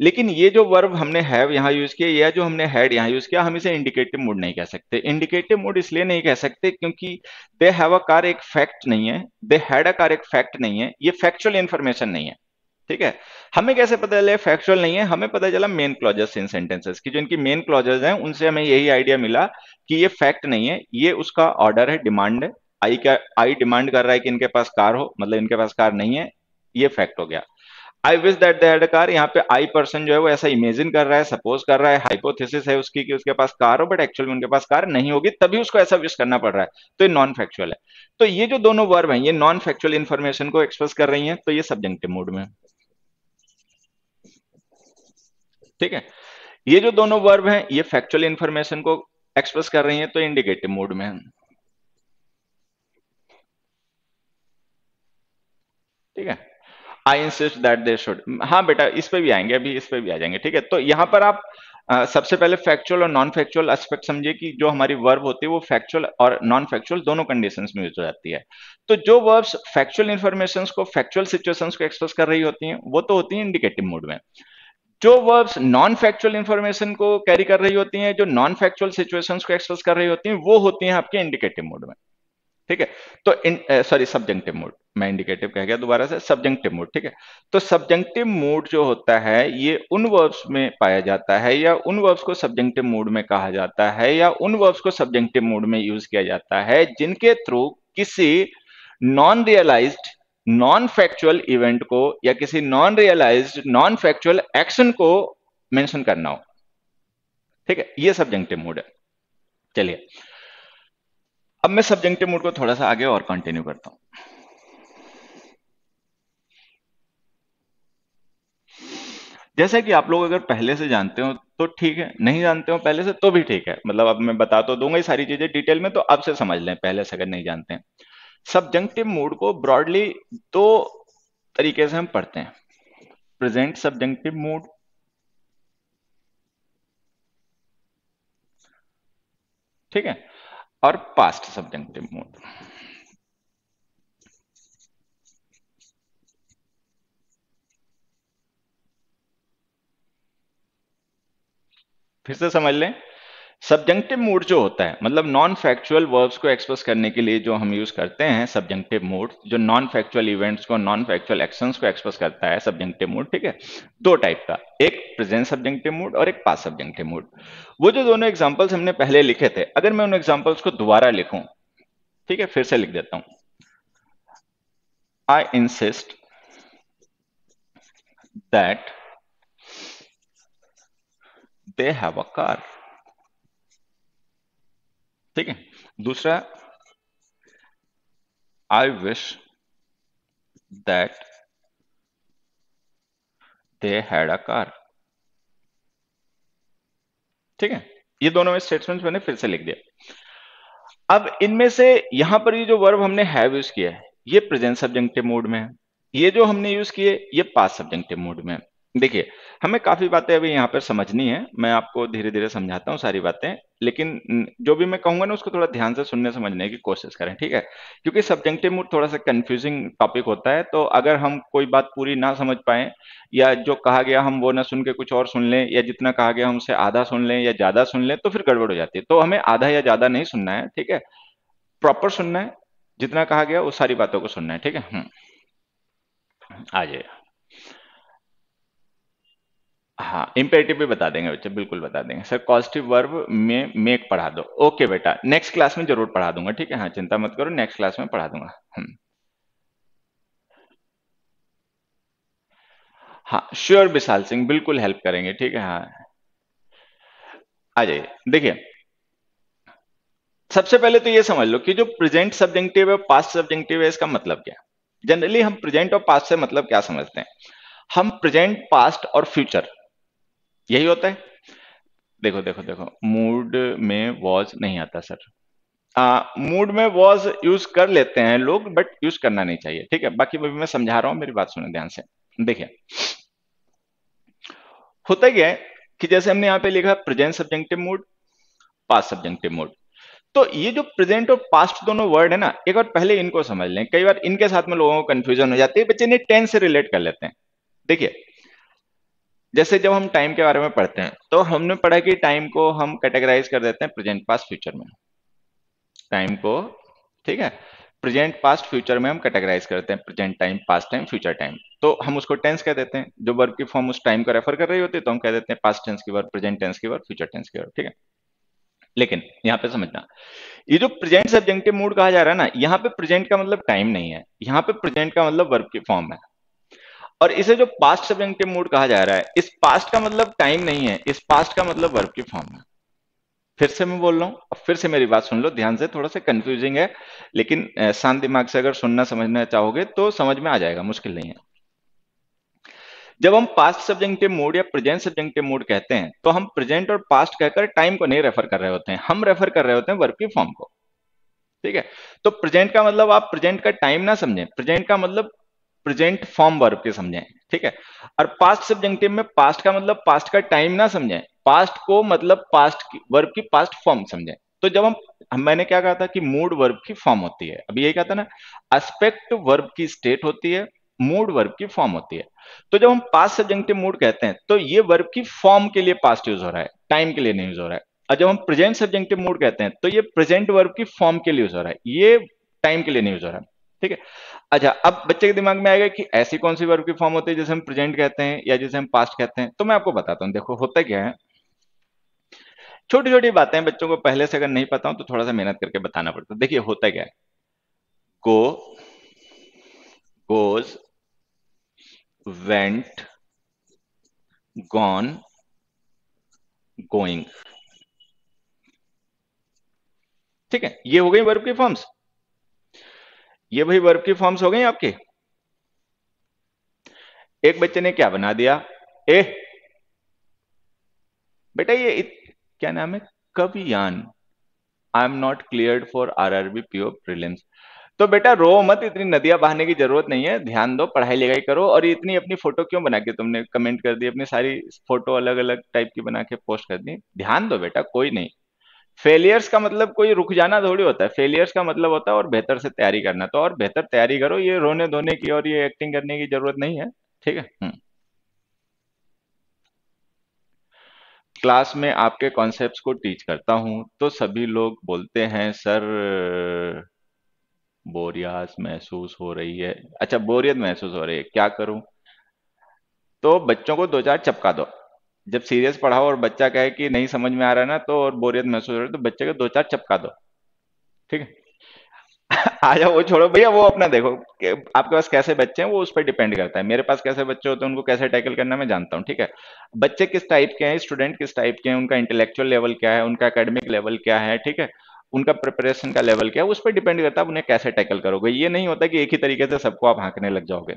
लेकिन ये जो वर्ब हमने हैव यहाँ यूज किया या जो हमने हैड यहाँ यूज किया हम इसे इंडिकेटिव मूड नहीं कह सकते इंडिकेटिव मूड इसलिए नहीं कह सकते क्योंकि दे हैव अ कार एक फैक्ट नहीं है दे हैड अ कार एक फैक्ट नहीं है ये फैक्चुअल इन्फॉर्मेशन नहीं है ठीक है हमें कैसे पता चला फैक्चुअल नहीं है हमें पता चला मेन क्लॉजेस इन सेंटेंसेस की जो इनकी मेन क्लॉजेस हैं उनसे हमें यही आइडिया मिला कि ये फैक्ट नहीं है ये उसका ऑर्डर है डिमांड है आई का आई डिमांड कर रहा है कि इनके पास कार हो मतलब इनके पास कार नहीं है ये फैक्ट हो गया I wish that they car यहाँ पे आई पर्सन जो है वो ऐसा इमेजिन कर रहा है सपोज कर रहा है हाइपोथेसिस है उसकी कि उसके पास कार हो बट एक्चुअल उनके पास कार नहीं होगी तभी उसको ऐसा विश करना पड़ रहा है तो ये नॉन फैक्चुअल है तो ये जो दोनों वर्ब हैं ये नॉन फैक्चुअल इन्फॉर्मेशन को एक्सप्रेस कर रही हैं तो ये सब्जेक्टिव मूड में ठीक है ये जो दोनों वर्ब हैं ये फैक्चुअल इंफॉर्मेशन को एक्सप्रेस कर रही हैं तो इंडिकेटिव मोड में ठीक है I insist that they should हाँ बेटा इस पे भी आएंगे अभी इस पे भी आ जाएंगे ठीक है तो यहां पर आप आ, सबसे पहले फैक्चुअल और नॉन फैक्चुअल एस्पेक्ट समझिए कि जो हमारी वर्ब होती है वो फैक्चुअल और नॉन फैक्चुअल दोनों कंडीशन में यूज हो जाती है तो जो वर्ब्स फैक्चुअल इन्फॉर्मेशन को फैक्चुअल सिचुएशन को एक्सप्रेस कर रही होती हैं वो तो होती है इंडिकेटिव मोड में जो वर्ब्स नॉन फैक्चुअल इंफॉर्मेशन को कैरी कर रही होती हैं जो नॉन फैक्चुअल सिचुएशंस को एक्सप्रेस कर रही होती हैं वो होती हैं आपके इंडिकेटिव मोड में ठीक है तो सॉरी सब्जेंटिव मोड मैं इंडिकेटिव कह गया दोबारा से सब्जेंटिव मोड ठीक है तो सब्जेंटिव मोड जो होता है ये उन वर्ब्स में पाया जाता है या उन वर्ब्स को सब्जेंटिव मोड में कहा जाता है या उन वर्ब्स को सब्जेंटिव मोड में यूज किया जाता है जिनके थ्रू किसी non realized non factual event को या किसी non realize non factual action को मेंशन करना हो ठीक है ये सब्जेक्टिव मूड है चलिए अब मैं सब्जेक्टिव मूड को थोड़ा सा आगे और कंटिन्यू करता हूं जैसा कि आप लोग अगर पहले से जानते हो तो ठीक है नहीं जानते हो पहले से तो भी ठीक है मतलब अब मैं बता तो दूंगा ये सारी चीजें डिटेल में तो अब से समझ लें पहले से अगर नहीं जानते हैं सब्जंक्टिव मूड को ब्रॉडली दो तरीके से हम पढ़ते हैं प्रेजेंट सब्जंक्टिव मूड ठीक है और पास्ट सब्जेंटिव मूड फिर से समझ लें सब्जंक्टिव मूड जो होता है मतलब नॉन फैक्चुअल वर्ब्स को एक्सप्रेस करने के लिए जो हम यूज करते हैं सब्जंक्टिव मूड जो नॉन फैक्चुअल इवेंट्स को नॉन फैक्चुअल एक्शंस को एक्सप्रेस करता है सब्जंक्टिव मूड ठीक है दो टाइप का एक प्रेजेंट सब्जंक्टिव मूड और एक पास सब्जंक्टिव मूड वो जो दोनों एग्जाम्पल्स हमने पहले लिखे थे अगर मैं उन एग्जाम्पल्स को दोबारा लिखूं ठीक है फिर से लिख देता हूं I insist that they have a car ठीक है दूसरा I wish that they had a car ठीक है ये दोनों में स्टेटमेंट मैंने फिर से लिख दिया अब इनमें से यहां पर ये जो वर्ब हमने हैव यूज किया है ये प्रेजेंट सब्जेक्टिव मोड में है ये जो हमने यूज किए ये पास सब्जेक्टिव मोड में है देखिए हमें काफ़ी बातें अभी यहाँ पर समझनी है मैं आपको धीरे धीरे समझाता हूँ सारी बातें लेकिन जो भी मैं कहूंगा ना उसको थोड़ा ध्यान से सुनने समझने की कोशिश करें ठीक है क्योंकि सब्जेक्टिव मूड थोड़ा सा कंफ्यूजिंग टॉपिक होता है तो अगर हम कोई बात पूरी ना समझ पाए या जो कहा गया हम वो ना सुन के कुछ और सुन लें या जितना कहा गया हम उसे आधा सुन लें या ज़्यादा सुन लें तो फिर गड़बड़ हो जाती है तो हमें आधा या ज़्यादा नहीं सुनना है ठीक है प्रॉपर सुनना है जितना कहा गया वो सारी बातों को सुनना है ठीक है हम्म। आ जाइए हाँ इम्पेरेटिव भी बता देंगे बच्चे बिल्कुल बता देंगे सर पॉजिटिव वर्ब में मेक पढ़ा दो ओके बेटा नेक्स्ट क्लास में जरूर पढ़ा दूंगा ठीक है हाँ चिंता मत करो नेक्स्ट क्लास में पढ़ा दूंगा हम्म। हाँ श्योर विशाल सिंह बिल्कुल हेल्प करेंगे ठीक है हाँ आ जाइए देखिए सबसे पहले तो ये समझ लो कि जो प्रेजेंट सब्जेक्टिव है पास्ट सब्जेक्टिव है इसका मतलब क्या जनरली हम प्रेजेंट और पास्ट से मतलब क्या समझते हैं हम प्रेजेंट पास्ट और फ्यूचर यही होता है देखो देखो देखो मूड में वॉज नहीं आता सर मूड में वॉज यूज कर लेते हैं लोग बट यूज करना नहीं चाहिए ठीक है बाकी मैं समझा रहा हूं मेरी बात सुनो ध्यान से देखिए होता क्या है कि जैसे हमने यहां पे लिखा present subjective mood past subjective mood तो ये जो प्रेजेंट और पास्ट दोनों वर्ड है ना एक बार पहले इनको समझ लें कई बार इनके साथ में लोगों को कंफ्यूजन हो जाती है बच्चे ने टेंस से रिलेट कर लेते हैं देखिए जैसे जब हम टाइम के बारे में पढ़ते हैं तो हमने पढ़ा कि टाइम को हम कैटेगराइज कर देते हैं प्रेजेंट पास्ट फ्यूचर में टाइम को ठीक है प्रेजेंट पास्ट फ्यूचर में हम कैटेगराइज करते हैं present time past time future time तो हम उसको टेंस कह देते हैं जो वर्ब की फॉर्म उस टाइम को रेफर कर रही होती है तो हम कह देते हैं पास्ट टेंस की वर्ब प्रेजेंट टेंस की वर्ब फ्यूचर टेंस की वर्ब ठीक है लेकिन यहाँ पे समझना ये जो प्रेजेंट सब्जेक्टिव मूड कहा जा रहा है ना यहाँ पे प्रेजेंट का मतलब टाइम नहीं है यहाँ पे प्रेजेंट का मतलब वर्ब की फॉर्म है और इसे जो पास्ट सब्जेक्टिव मूड कहा जा रहा है इस पास्ट का मतलब टाइम नहीं है इस पास्ट का मतलब वर्ब की फॉर्म है फिर से मैं बोल रहा और फिर से मेरी बात सुन लो ध्यान से थोड़ा सा कंफ्यूजिंग है लेकिन शांत दिमाग से अगर सुनना समझना चाहोगे तो समझ में आ जाएगा मुश्किल नहीं है जब हम पास्ट सब्जेक्टिव मूड या प्रेजेंट सब्जेक्टिव मूड कहते हैं तो हम प्रेजेंट और पास्ट कहकर टाइम को नहीं रेफर कर रहे होते हैं हम रेफर कर रहे होते हैं वर्ब की फॉर्म को ठीक है तो प्रेजेंट का मतलब आप प्रेजेंट का टाइम ना समझें प्रेजेंट का मतलब प्रेजेंट फॉर्म वर्ब के समझें ठीक है और पास्ट सब्जेक्टिव में पास्ट का मतलब पास्ट का टाइम ना समझें पास्ट को मतलब पास्ट की वर्ब की पास्ट फॉर्म समझें तो जब हम मैंने क्या कहा था कि मूड वर्ब की फॉर्म होती है अभी यही कहा था ना एस्पेक्ट वर्ब की स्टेट होती है मूड वर्ब की फॉर्म होती है तो जब हम पास्ट सब्जेक्टिव मूड कहते हैं तो ये वर्ब की फॉर्म के लिए पास्ट यूज हो रहा है टाइम के लिए नहीं यूज हो रहा है और जब हम प्रेजेंट सब्जेक्टिव मूड कहते हैं तो ये प्रेजेंट वर्ब की फॉर्म के लिए यूज हो रहा है ये टाइम के लिए नहीं यूज हो रहा है ठीक है अच्छा अब बच्चे के दिमाग में आएगा कि ऐसी कौन सी वर्ब की फॉर्म होती है जिसे हम प्रेजेंट कहते हैं या जिसे हम पास्ट कहते हैं तो मैं आपको बताता हूं देखो होता क्या है छोटी छोटी बातें बच्चों को पहले से अगर नहीं पता हो तो थोड़ा सा मेहनत करके बताना पड़ता है देखिए होता क्या है go goes went gone going ठीक है ये हो गई वर्ब की फॉर्म्स ये भाई वर्ब की फॉर्म्स हो गई आपके एक बच्चे ने क्या बना दिया ए बेटा ये इत, क्या नाम है कवियान I am not clear for आर आरबी प्योर प्रिलियंस तो बेटा रो मत इतनी नदियां बहाने की जरूरत नहीं है ध्यान दो पढ़ाई लिखाई करो और इतनी अपनी फोटो क्यों बना के तुमने कमेंट कर दी अपनी सारी फोटो अलग अलग टाइप की बना के पोस्ट कर दी ध्यान दो बेटा कोई नहीं फेलियर्स का मतलब कोई रुक जाना थोड़ी होता है फेलियर्स का मतलब होता है और बेहतर से तैयारी करना तो और बेहतर तैयारी करो ये रोने धोने की और ये एक्टिंग करने की जरूरत नहीं है ठीक है क्लास हम्म। में आपके कॉन्सेप्ट्स को टीच करता हूं तो सभी लोग बोलते हैं सर बोरियास महसूस हो रही है अच्छा बोरियत महसूस हो रही है क्या करूं तो बच्चों को दो चार चपका दो जब सीरियस पढ़ाओ और बच्चा कहे कि नहीं समझ में आ रहा है ना तो और बोरियत महसूस हो रही तो बच्चे को दो चार चपका दो ठीक है आ जाओ वो छोड़ो भैया वो अपना देखो आपके पास कैसे बच्चे हैं वो उस पर डिपेंड करता है मेरे पास कैसे बच्चे होते हैं उनको कैसे टैकल करना मैं जानता हूँ ठीक है बच्चे किस टाइप के हैं स्टूडेंट किस टाइप के हैं उनका इंटेलेक्चुअल लेवल क्या है उनका एकेडमिक लेवल क्या है ठीक है उनका प्रिपरेशन का लेवल क्या है उस पर डिपेंड करता है उन्हें कैसे टैकल करोगे ये नहीं होता कि एक ही तरीके से सबको आप हाँकने लग जाओगे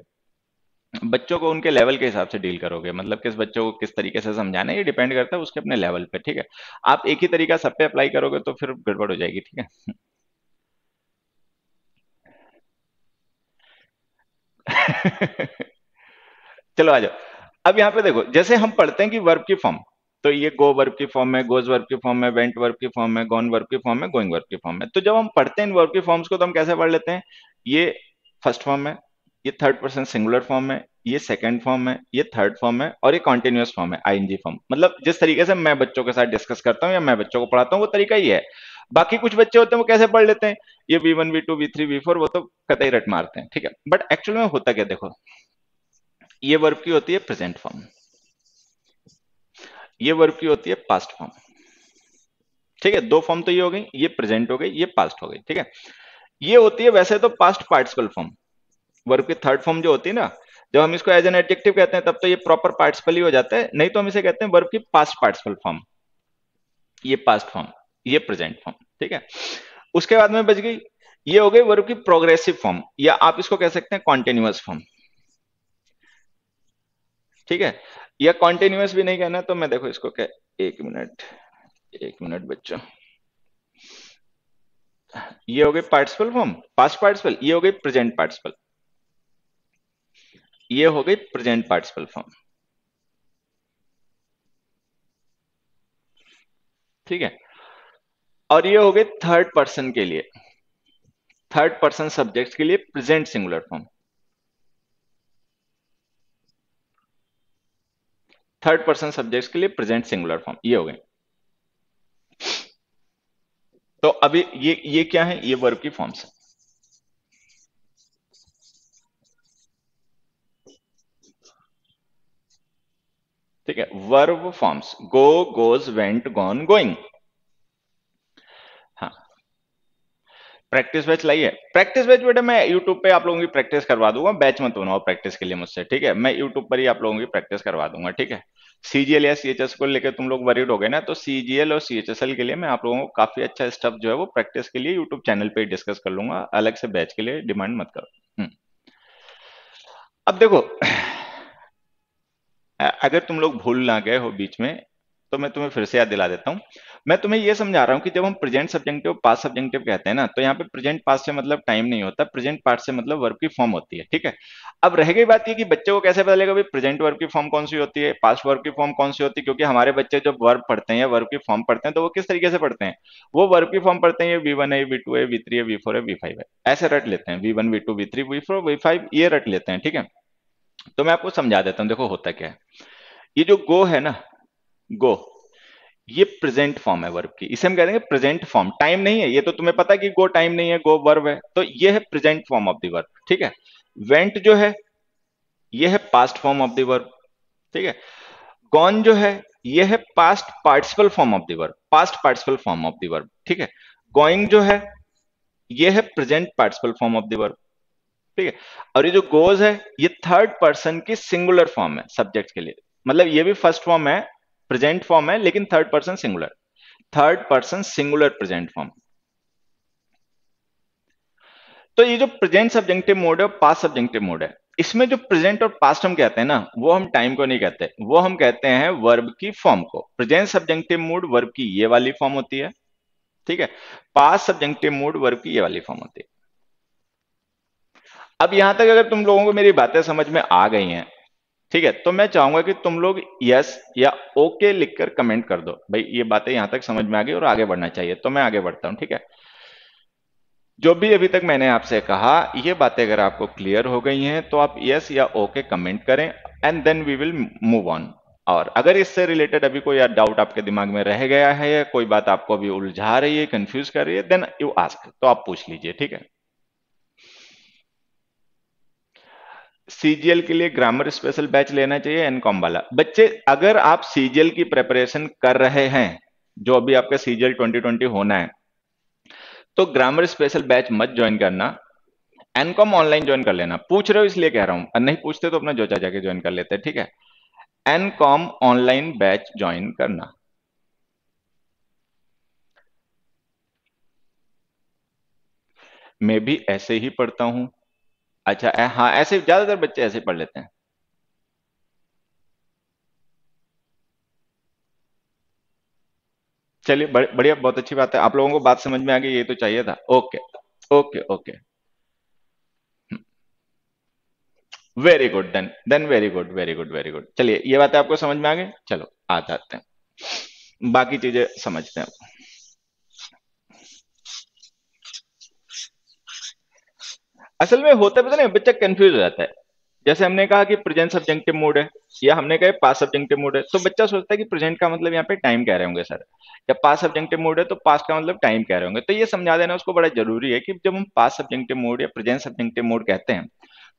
बच्चों को उनके लेवल के हिसाब से डील करोगे मतलब किस बच्चों को किस तरीके से समझाना ये डिपेंड करता है उसके अपने लेवल पे ठीक है आप एक ही तरीका सब पे अप्लाई करोगे तो फिर गड़बड़ हो जाएगी ठीक है चलो आ जाओ अब यहाँ पे देखो जैसे हम पढ़ते हैं कि वर्ब की फॉर्म तो ये गो वर्ब की फॉर्म है गोज वर्ब की फॉर्म है वेंट वर्ब की फॉर्म है गॉन वर्ब की फॉर्म है गोइंग वर्ब की फॉर्म है तो जब हम पढ़ते हैं इन वर्ब की फॉर्म्स को तो हम कैसे पढ़ लेते हैं ये फर्स्ट फॉर्म है ये थर्ड पर्सन सिंगुलर फॉर्म है ये सेकंड फॉर्म है ये थर्ड फॉर्म है और ये कॉन्टिन्यूस फॉर्म है आईएनजी फॉर्म मतलब जिस तरीके से मैं बच्चों के साथ डिस्कस करता हूँ या मैं बच्चों को पढ़ाता हूँ वो तरीका ही है बाकी कुछ बच्चे होते हैं वो कैसे पढ़ लेते हैं ये V one V two V three V four वो तो कतई रट मारते हैं ठीक है बट एक्चुअल में होता क्या देखो ये वर्ब की होती है प्रेजेंट फॉर्म ये वर्ब की होती है पास्ट फॉर्म ठीक है दो फॉर्म तो ये हो गई ये प्रेजेंट हो गई ये पास्ट हो गई ठीक है ये होती है वैसे तो पास्ट पार्टिसिपल फॉर्म वर्ब की थर्ड फॉर्म जो होती है ना जब हम इसको एज एन एडजेक्टिव कहते हैं तब तो ये प्रॉपर पार्टिसिपल ही हो जाता है नहीं तो हम इसे कहते हैं वर्ब की पास्ट पार्टिसिपल फॉर्म ये पास्ट फॉर्म ये प्रेजेंट फॉर्म ठीक है उसके बाद में बच गई ये हो गई वर्ब की प्रोग्रेसिव फॉर्म या आप इसको कह सकते हैं कॉन्टिन्यूस फॉर्म ठीक है या कॉन्टिन्यूस भी नहीं कहना तो मैं देखो इसको कह एक मिनट एक मिनट बच्चों ये हो गई पार्टिसिपल फॉर्म पास्ट पार्टिसिपल ये हो गई प्रेजेंट पार्टिसिपल ये हो गई प्रेजेंट पार्टिसिपल फॉर्म ठीक है और ये हो गए थर्ड पर्सन के लिए थर्ड पर्सन सब्जेक्ट के लिए present singular form third person subject के लिए प्रेजेंट सिंगुलर फॉर्म ये हो गए तो अभी ये ये क्या है ये वर्ब की फॉर्म्स है ठीक है verb forms go goes went gone going practice batch लाइए प्रैक्टिस बैच बेटा मैं यूट्यूब पे आप लोगों की प्रैक्टिस करवा दूंगा बैच मत बनाओ प्रैक्टिस के लिए मुझसे ठीक है मैं यूट्यूब पर ही आप लोगों की प्रैक्टिस करवा दूंगा ठीक है सीजीएल या सीएचएस को लेकर तुम लोग वरीड हो गए ना तो सीजीएल और सीएचएसएल के लिए मैं आप लोगों को काफी अच्छा स्टेप जो है वो प्रैक्टिस के लिए यूट्यूब चैनल पर डिस्कस कर लूंगा अलग से बैच के लिए डिमांड मत करो हम्म। अब देखो अगर तुम लोग भूल ना गए हो बीच में तो मैं तुम्हें फिर से याद दिला देता हूँ मैं तुम्हें यह समझा रहा हूँ कि जब हम प्रेजेंट सब्जेक्टिव पास सब्जेक्टिव कहते हैं ना तो यहाँ पे प्रेजेंट पास से मतलब टाइम नहीं होता प्रेजेंट पार्ट से मतलब वर्ब की फॉर्म होती है ठीक है अब रह गई बात ये कि बच्चे को कैसे पता लगेगा प्रेजेंट वर्क की फॉर्म कौन सी होती है पास्ट वर्क की फॉर्म कौन सी होती है क्योंकि हमारे बच्चे जब वर्ग पढ़ते हैं या वर्ब की फॉर्म पढ़ते हैं तो वो किस तरीके से पढ़ते हैं वो वर्ब की फॉर्म पढ़ते हैं ये वी वन है वी टू है वी थ्री है वी फोर है वी फाइव है ऐसे रट लेते हैं V one V two V three V four V five ये रट लेते हैं ठीक है तो मैं आपको समझा देता हूं देखो होता क्या है ये जो गो है ना गो ये प्रेजेंट फॉर्म है वर्ब की इसे हम कह देंगे प्रेजेंट फॉर्म टाइम नहीं है ये तो तुम्हें पता है कि गो टाइम नहीं है गो वर्ब है तो ये है present form of the verb ठीक है वेंट जो है ये है past form of the verb ठीक है गॉन जो है ये है past participle form of the verb past participle form of the verb ठीक है गोइंग जो है ये है present participle form of the verb ठीक है और ये जो गोज है ये थर्ड पर्सन की सिंगुलर फॉर्म है सब्जेक्ट के लिए मतलब ये भी फर्स्ट फॉर्म है प्रेजेंट फॉर्म है लेकिन third person singular third person singular present form तो ये जो प्रेजेंट सब्जेक्टिव मोड है पास्ट सब्जेक्टिव मोड है इसमें जो प्रेजेंट और पास्ट हम कहते हैं ना वो हम टाइम को नहीं कहते वो हम कहते हैं वर्ब की फॉर्म को प्रेजेंट सब्जेक्टिव मूड वर्ब की ये वाली फॉर्म होती है ठीक है पास्ट सब्जेक्टिव मूड वर्ब की ये वाली फॉर्म होती है अब यहां तक अगर तुम लोगों को मेरी बातें समझ में आ गई हैं ठीक है तो मैं चाहूंगा कि तुम लोग यस या ओके लिखकर कमेंट कर दो भाई ये बातें यहां तक समझ में आ गई और आगे बढ़ना चाहिए तो मैं आगे बढ़ता हूं ठीक है जो भी अभी तक मैंने आपसे कहा ये बातें अगर आपको क्लियर हो गई हैं तो आप यस या ओके कमेंट करें and then we will move on और अगर इससे रिलेटेड अभी कोई डाउट आपके दिमाग में रह गया है या कोई बात आपको अभी उलझा रही है कंफ्यूज कर रही है देन यू आस्क तो आप पूछ लीजिए ठीक है सीजीएल के लिए ग्रामर स्पेशल बैच लेना चाहिए एनकॉम वाला बच्चे अगर आप सीजीएल की प्रेपरेशन कर रहे हैं जो अभी आपका सीजीएल 2020 होना है तो ग्रामर स्पेशल बैच मत ज्वाइन करना एनकॉम ऑनलाइन ज्वाइन कर लेना पूछ रहे हो इसलिए कह रहा हूं नहीं पूछते तो अपना जोचा जाके ज्वाइन कर लेते हैं ठीक है एनकॉम ऑनलाइन बैच ज्वाइन करना मैं भी ऐसे ही पढ़ता हूं अच्छा ए, हाँ ऐसे ज्यादातर बच्चे ऐसे पढ़ लेते हैं चलिए बढ़िया बहुत अच्छी बात है आप लोगों को बात समझ में आ गई ये तो चाहिए था okay okay okay very good then then very good very good very good चलिए ये बातें आपको समझ में आ गई चलो आ जाते हैं बाकी चीजें समझते हैं असल में होता है पता तो नहीं बच्चा कंफ्यूज हो जाता है जैसे हमने कहा कि प्रेजेंट सब्जेक्टिव मूड है या हमने कहा पास सब्जेक्टिव मूड है तो बच्चा सोचता है कि प्रेजेंट का मतलब यहाँ पे टाइम कह रहे होंगे सर जब पास सब्जेक्टिव मूड है तो पास का मतलब टाइम कह रहे होंगे तो ये समझा देना उसको बड़ा जरूरी है कि जब हम पास सब्जेक्टिव मूड या प्रेजेंट सब्जेक्टिव मूड कहते हैं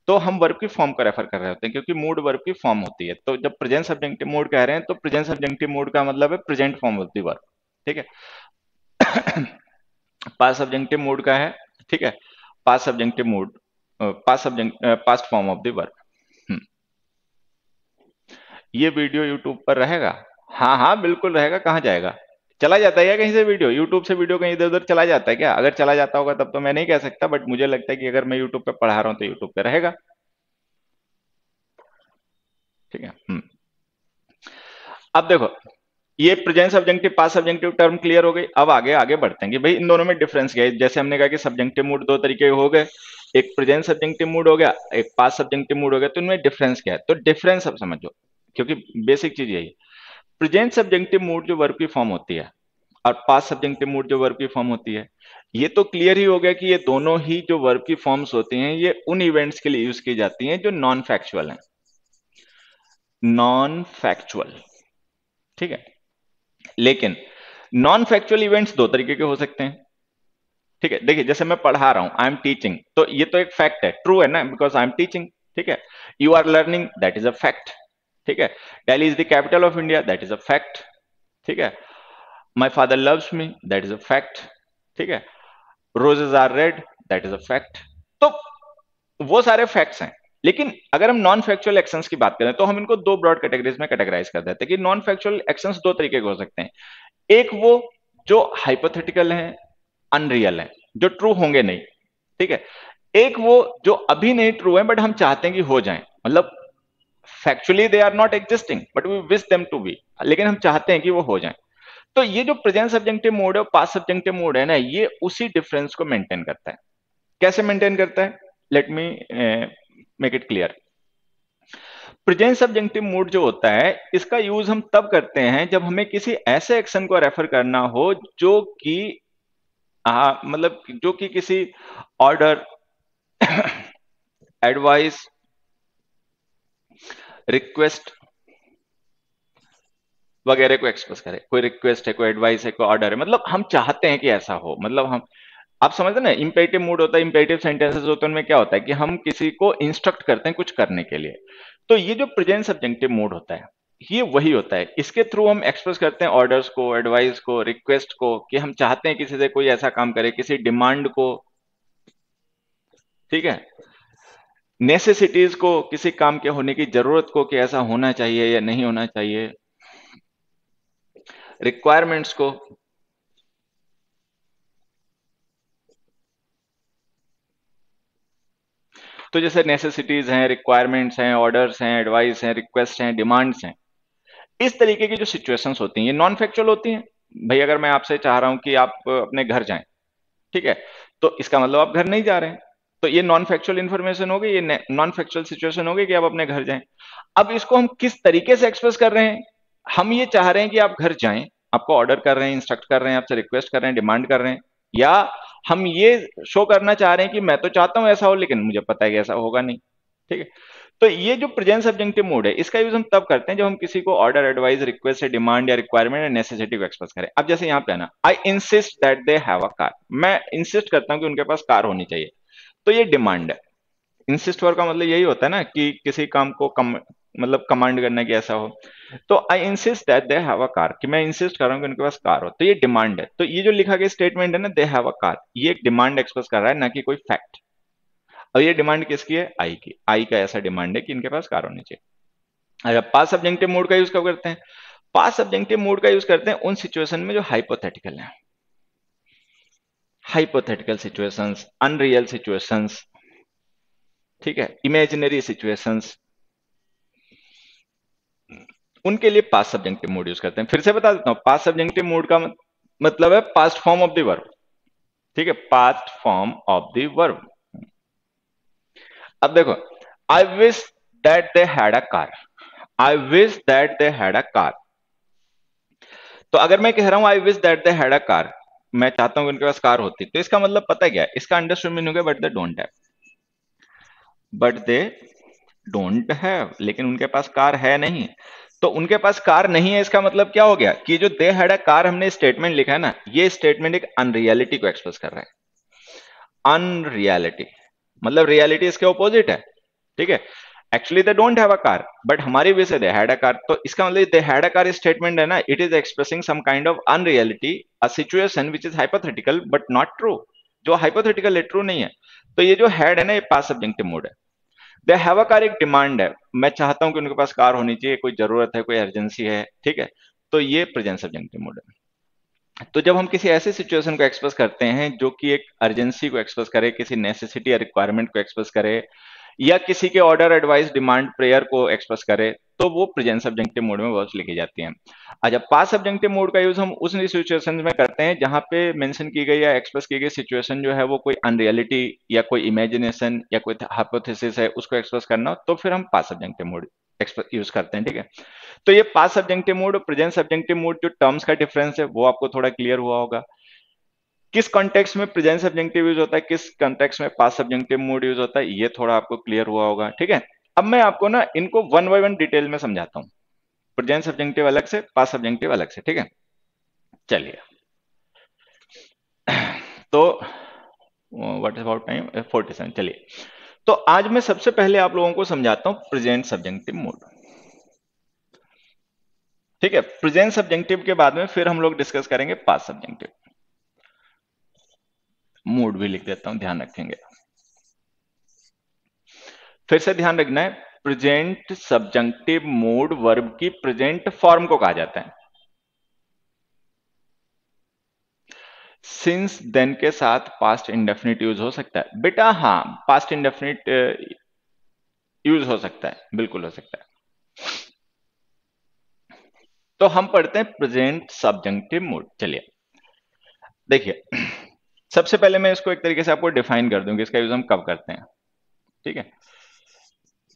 तो हम वर्ब की फॉर्म का रेफर कर रहे होते हैं क्योंकि मूड वर्ब की फॉर्म होती है तो जब प्रेजेंट सब्जेक्टिव मूड कह रहे हैं तो प्रेजेंट सब्जेक्टिव मूड का मतलब है present form of the verb ठीक है पास सब्जेक्टिव मूड का है ठीक है past subjunctive mood, uh, past subject, uh, past form of the verb. Hmm. ये वीडियो यूट्यूब पर रहेगा हाँ हाँ बिल्कुल रहेगा कहाँ जाएगा चला जाता है या कहीं से वीडियो यूट्यूब से वीडियो कहीं इधर उधर चला जाता है क्या अगर चला जाता होगा तब तो मैं नहीं कह सकता बट मुझे लगता है कि अगर मैं यूट्यूब पे पढ़ा रहा हूं तो यूट्यूब पे रहेगा ठीक है हम्म। अब देखो ये present subjective past subjective term clear हो गई अब आगे आगे बढ़ते हैं कि भाई इन दोनों में डिफरेंस क्या है जैसे हमने कहा कि सब्जेक्टिव मूड दो तरीके हो गए एक प्रेजेंट सब्जेक्टिव मूड हो गया एक पास सब्जेक्टिव मूड हो गया तो इनमें डिफरेंस क्या है तो डिफरेंस अब समझो क्योंकि बेसिक चीज यही प्रेजेंट सब्जेक्टिव मूड जो वर्ब की फॉर्म होती है और पास सब्जेक्टिव मूड जो वर्ब की फॉर्म होती है ये तो क्लियर ही हो गया कि ये दोनों ही जो वर्ब की फॉर्म्स होती हैं ये उन इवेंट्स के लिए यूज की जाती हैं जो नॉन फैक्चुअल हैं नॉन फैक्चुअल ठीक है लेकिन नॉन फैक्चुअल इवेंट्स दो तरीके के हो सकते हैं ठीक है देखिए जैसे मैं पढ़ा रहा हूं आई एम टीचिंग तो ये तो एक फैक्ट है ट्रू है ना बिकॉज आई एम टीचिंग ठीक है you are learning that is a fact ठीक है Delhi is the capital of India that is a fact ठीक है my father loves me that is a fact ठीक है roses are red that is a fact तो वो सारे facts हैं लेकिन अगर हम नॉन फैक्चुअल एक्शंस की बात करें तो हम इनको दो ब्रॉड कैटेगरीज में कैटेगराइज कर देते हैं कि नॉन फैक्चुअल एक्शंस दो तरीके के हो सकते हैं एक वो जो हाइपोथेटिकल हैं अनरियल हैं जो ट्रू होंगे नहीं ठीक है एक वो जो अभी नहीं ट्रू है बट हम चाहते हैं कि हो जाए मतलब factually they are not existing but we wish them to be लेकिन हम चाहते हैं कि वो हो जाए तो ये जो प्रेजेंट सब्जेक्टिव मोड है और पास सब्जेक्टिव मोड है ना ये उसी डिफरेंस को मेंटेन करता है कैसे मेंटेन करता है let me make it clear present subjunctive mood जो होता है इसका यूज हम तब करते हैं जब हमें किसी ऐसे एक्शन को रेफर करना हो जो कि मतलब जो कि किसी ऑर्डर एडवाइस रिक्वेस्ट वगैरह को एक्सप्रेस करे कोई रिक्वेस्ट है कोई एडवाइस है कोई ऑर्डर है मतलब हम चाहते हैं कि ऐसा हो मतलब हम आप समझते ना इम्पेटिव मूड होता है इम्पेटिव सेंटेंसेस होते हैं उनमें क्या होता है कि हम किसी को इंस्ट्रक्ट करते हैं कुछ करने के लिए तो ये जो प्रेजेंट सब्जेक्टिव मूड होता है ये वही होता है इसके थ्रू हम एक्सप्रेस करते हैं ऑर्डर्स को एडवाइस को रिक्वेस्ट को कि हम चाहते हैं किसी से कोई ऐसा काम करे किसी डिमांड को ठीक है नेसेसिटीज को किसी काम के होने की जरूरत को कि ऐसा होना चाहिए या नहीं होना चाहिए रिक्वायरमेंट्स को तो जैसे नेसेसिटीज हैं रिक्वायरमेंट्स हैं ऑर्डर्स हैं एडवाइस हैं रिक्वेस्ट हैं डिमांड्स हैं इस तरीके की जो सिचुएशंस होती हैं ये नॉन फैक्चुअल होती हैं भाई अगर मैं आपसे चाह रहा हूं कि आप अपने घर जाएं ठीक है तो इसका मतलब आप घर नहीं जा रहे हैं तो ये नॉन फैक्चुअल इन्फॉर्मेशन हो गई ये नॉन फैक्चुअल सिचुएशन हो गई कि आप अपने घर जाएं अब इसको हम किस तरीके से एक्सप्रेस कर रहे हैं हम ये चाह रहे हैं कि आप घर जाएं आपको ऑर्डर कर रहे हैं इंस्ट्रक्ट कर रहे हैं आपसे रिक्वेस्ट कर रहे हैं डिमांड कर रहे हैं या हम ये शो करना चाह रहे हैं कि मैं तो चाहता हूं ऐसा हो लेकिन मुझे पता है कि ऐसा होगा नहीं ठीक है तो ये जो प्रेजेंट सब्जेक्टिव मूड है इसका यूज हम तब करते हैं जब हम किसी को ऑर्डर एडवाइस रिक्वेस्ट डिमांड या रिक्वायरमेंट या नेसेसिटी को एक्सप्रेस करें अब जैसे यहां पे आना I insist that they have a car मैं इंसिस्ट करता हूं कि उनके पास कार होनी चाहिए तो ये डिमांड है इंसिस्ट वर्ड का मतलब यही होता है ना कि किसी काम को कम मतलब कमांड करना कि ऐसा हो तो I insist that they have a car कि मैं इंसिस्ट कर रहा हूँ कि उनके पास कार हो तो ये डिमांड है तो ये जो लिखा गया स्टेटमेंट है ना दे हैव अ कार ये एक डिमांड एक्सप्रेस कर रहा है ना कि कोई फैक्ट अब ये डिमांड किसकी है आई की आई का ऐसा डिमांड है कि इनके पास कार होनी चाहिए अच्छा पास सब्जेक्टिव मूड का यूज कब करते हैं पास सब्जेक्टिव मूड का यूज करते हैं उन सिचुएशन में जो हाइपोथेटिकल है हाइपोथेटिकल सिचुएशंस अनरियल सिचुएशंस ठीक है इमेजिनरी सिचुएशंस उनके लिए पास सब्जेक्टिव मोड यूज करते हैं फिर से बता देता हूं पास सब्जेक्टिव मोड का मतलब है past form of the verb ठीक है past form of the verb अब देखो I wish that they had a car I wish that they had a car तो अगर मैं कह रहा हूं I wish that they had a car मैं चाहता हूं कि उनके पास कार होती तो इसका मतलब पता क्या है इसका अंडरस्टूड मीन हो गया but they don't have but they don't have लेकिन उनके पास कार है नहीं तो उनके पास कार नहीं है इसका मतलब क्या हो गया कि जो दे हैड अ कार हमने स्टेटमेंट लिखा है ना ये स्टेटमेंट एक अनरियलिटी को एक्सप्रेस कर रहा है अनरियलिटी मतलब रियलिटी इसके ऑपोजिट है ठीक है actually they don't have a car but हमारी वजह से दे हैड अ कार तो इसका मतलब they had a car statement है ना it is expressing some kind of unreality a situation which is hypothetical but not true जो हाइपोथेटिकल ट्रू नहीं है तो ये जो हैड है ना ये पास सब्जेक्टिव मोड है दे हैव अ कार एक डिमांड है मैं चाहता हूं कि उनके पास कार होनी चाहिए कोई जरूरत है कोई अर्जेंसी है ठीक है तो ये प्रेजेंट सब्जेक्टिव मोड है तो जब हम किसी ऐसे सिचुएशन को एक्सप्रेस करते हैं जो कि एक अर्जेंसी को एक्सप्रेस करे किसी नेसेसिटी या रिक्वायरमेंट को एक्सप्रेस करे या किसी के ऑर्डर एडवाइस डिमांड प्रेयर को एक्सप्रेस करे तो वो प्रेजेंट सब्जेक्टिव मोड में वर्ब्स लिखी जाती हैं अच्छा पास सब्जेक्टिव मोड का यूज हम उस सिचुएशन में करते हैं जहां पे मेंशन की गई या एक्सप्रेस की गई सिचुएशन जो है वो कोई अनरियलिटी या कोई इमेजिनेशन या कोई हाइपोथेसिस है उसको एक्सप्रेस करना हो तो फिर हम पास सब्जेक्टिव मोड यूज करते हैं ठीक है तो ये पास सब्जेक्टिव मोड और प्रेजेंट सब्जेक्टिव मोड जो टर्म्स का डिफरेंस है वो आपको थोड़ा क्लियर हुआ होगा किस कॉन्टेक्स्ट में प्रेजेंट सब्जेक्टिव यूज होता है किस कॉन्टेक्स्ट में पास सब्जेक्टिव मूड यूज होता है ये थोड़ा आपको क्लियर हुआ होगा ठीक है अब मैं आपको ना इनको वन बाय वन डिटेल में समझाता हूं प्रेजेंट सब्जेक्टिव अलग से पास सब्जेक्टिव अलग से ठीक है चलिए तो what is about time forty seven चलिए तो आज मैं सबसे पहले आप लोगों को समझाता हूँ प्रेजेंट सब्जेक्टिव मूड ठीक है प्रेजेंट सब्जेक्टिव के बाद में फिर हम लोग डिस्कस करेंगे पास सब्जेक्टिव मूड भी लिख देता हूं ध्यान रखेंगे फिर से ध्यान रखना है प्रेजेंट सब्जंक्टिव मोड वर्ब की प्रेजेंट फॉर्म को कहा जाता है सिंस देन के साथ पास्ट इंडेफिनिट यूज हो सकता है बेटा हां पास्ट इंडेफिनिट यूज हो सकता है बिल्कुल हो सकता है तो हम पढ़ते हैं प्रेजेंट सब्जंक्टिव मोड चलिए देखिए सबसे पहले मैं इसको एक तरीके से आपको डिफाइन कर दूंगी इसका यूज हम कब करते हैं ठीक है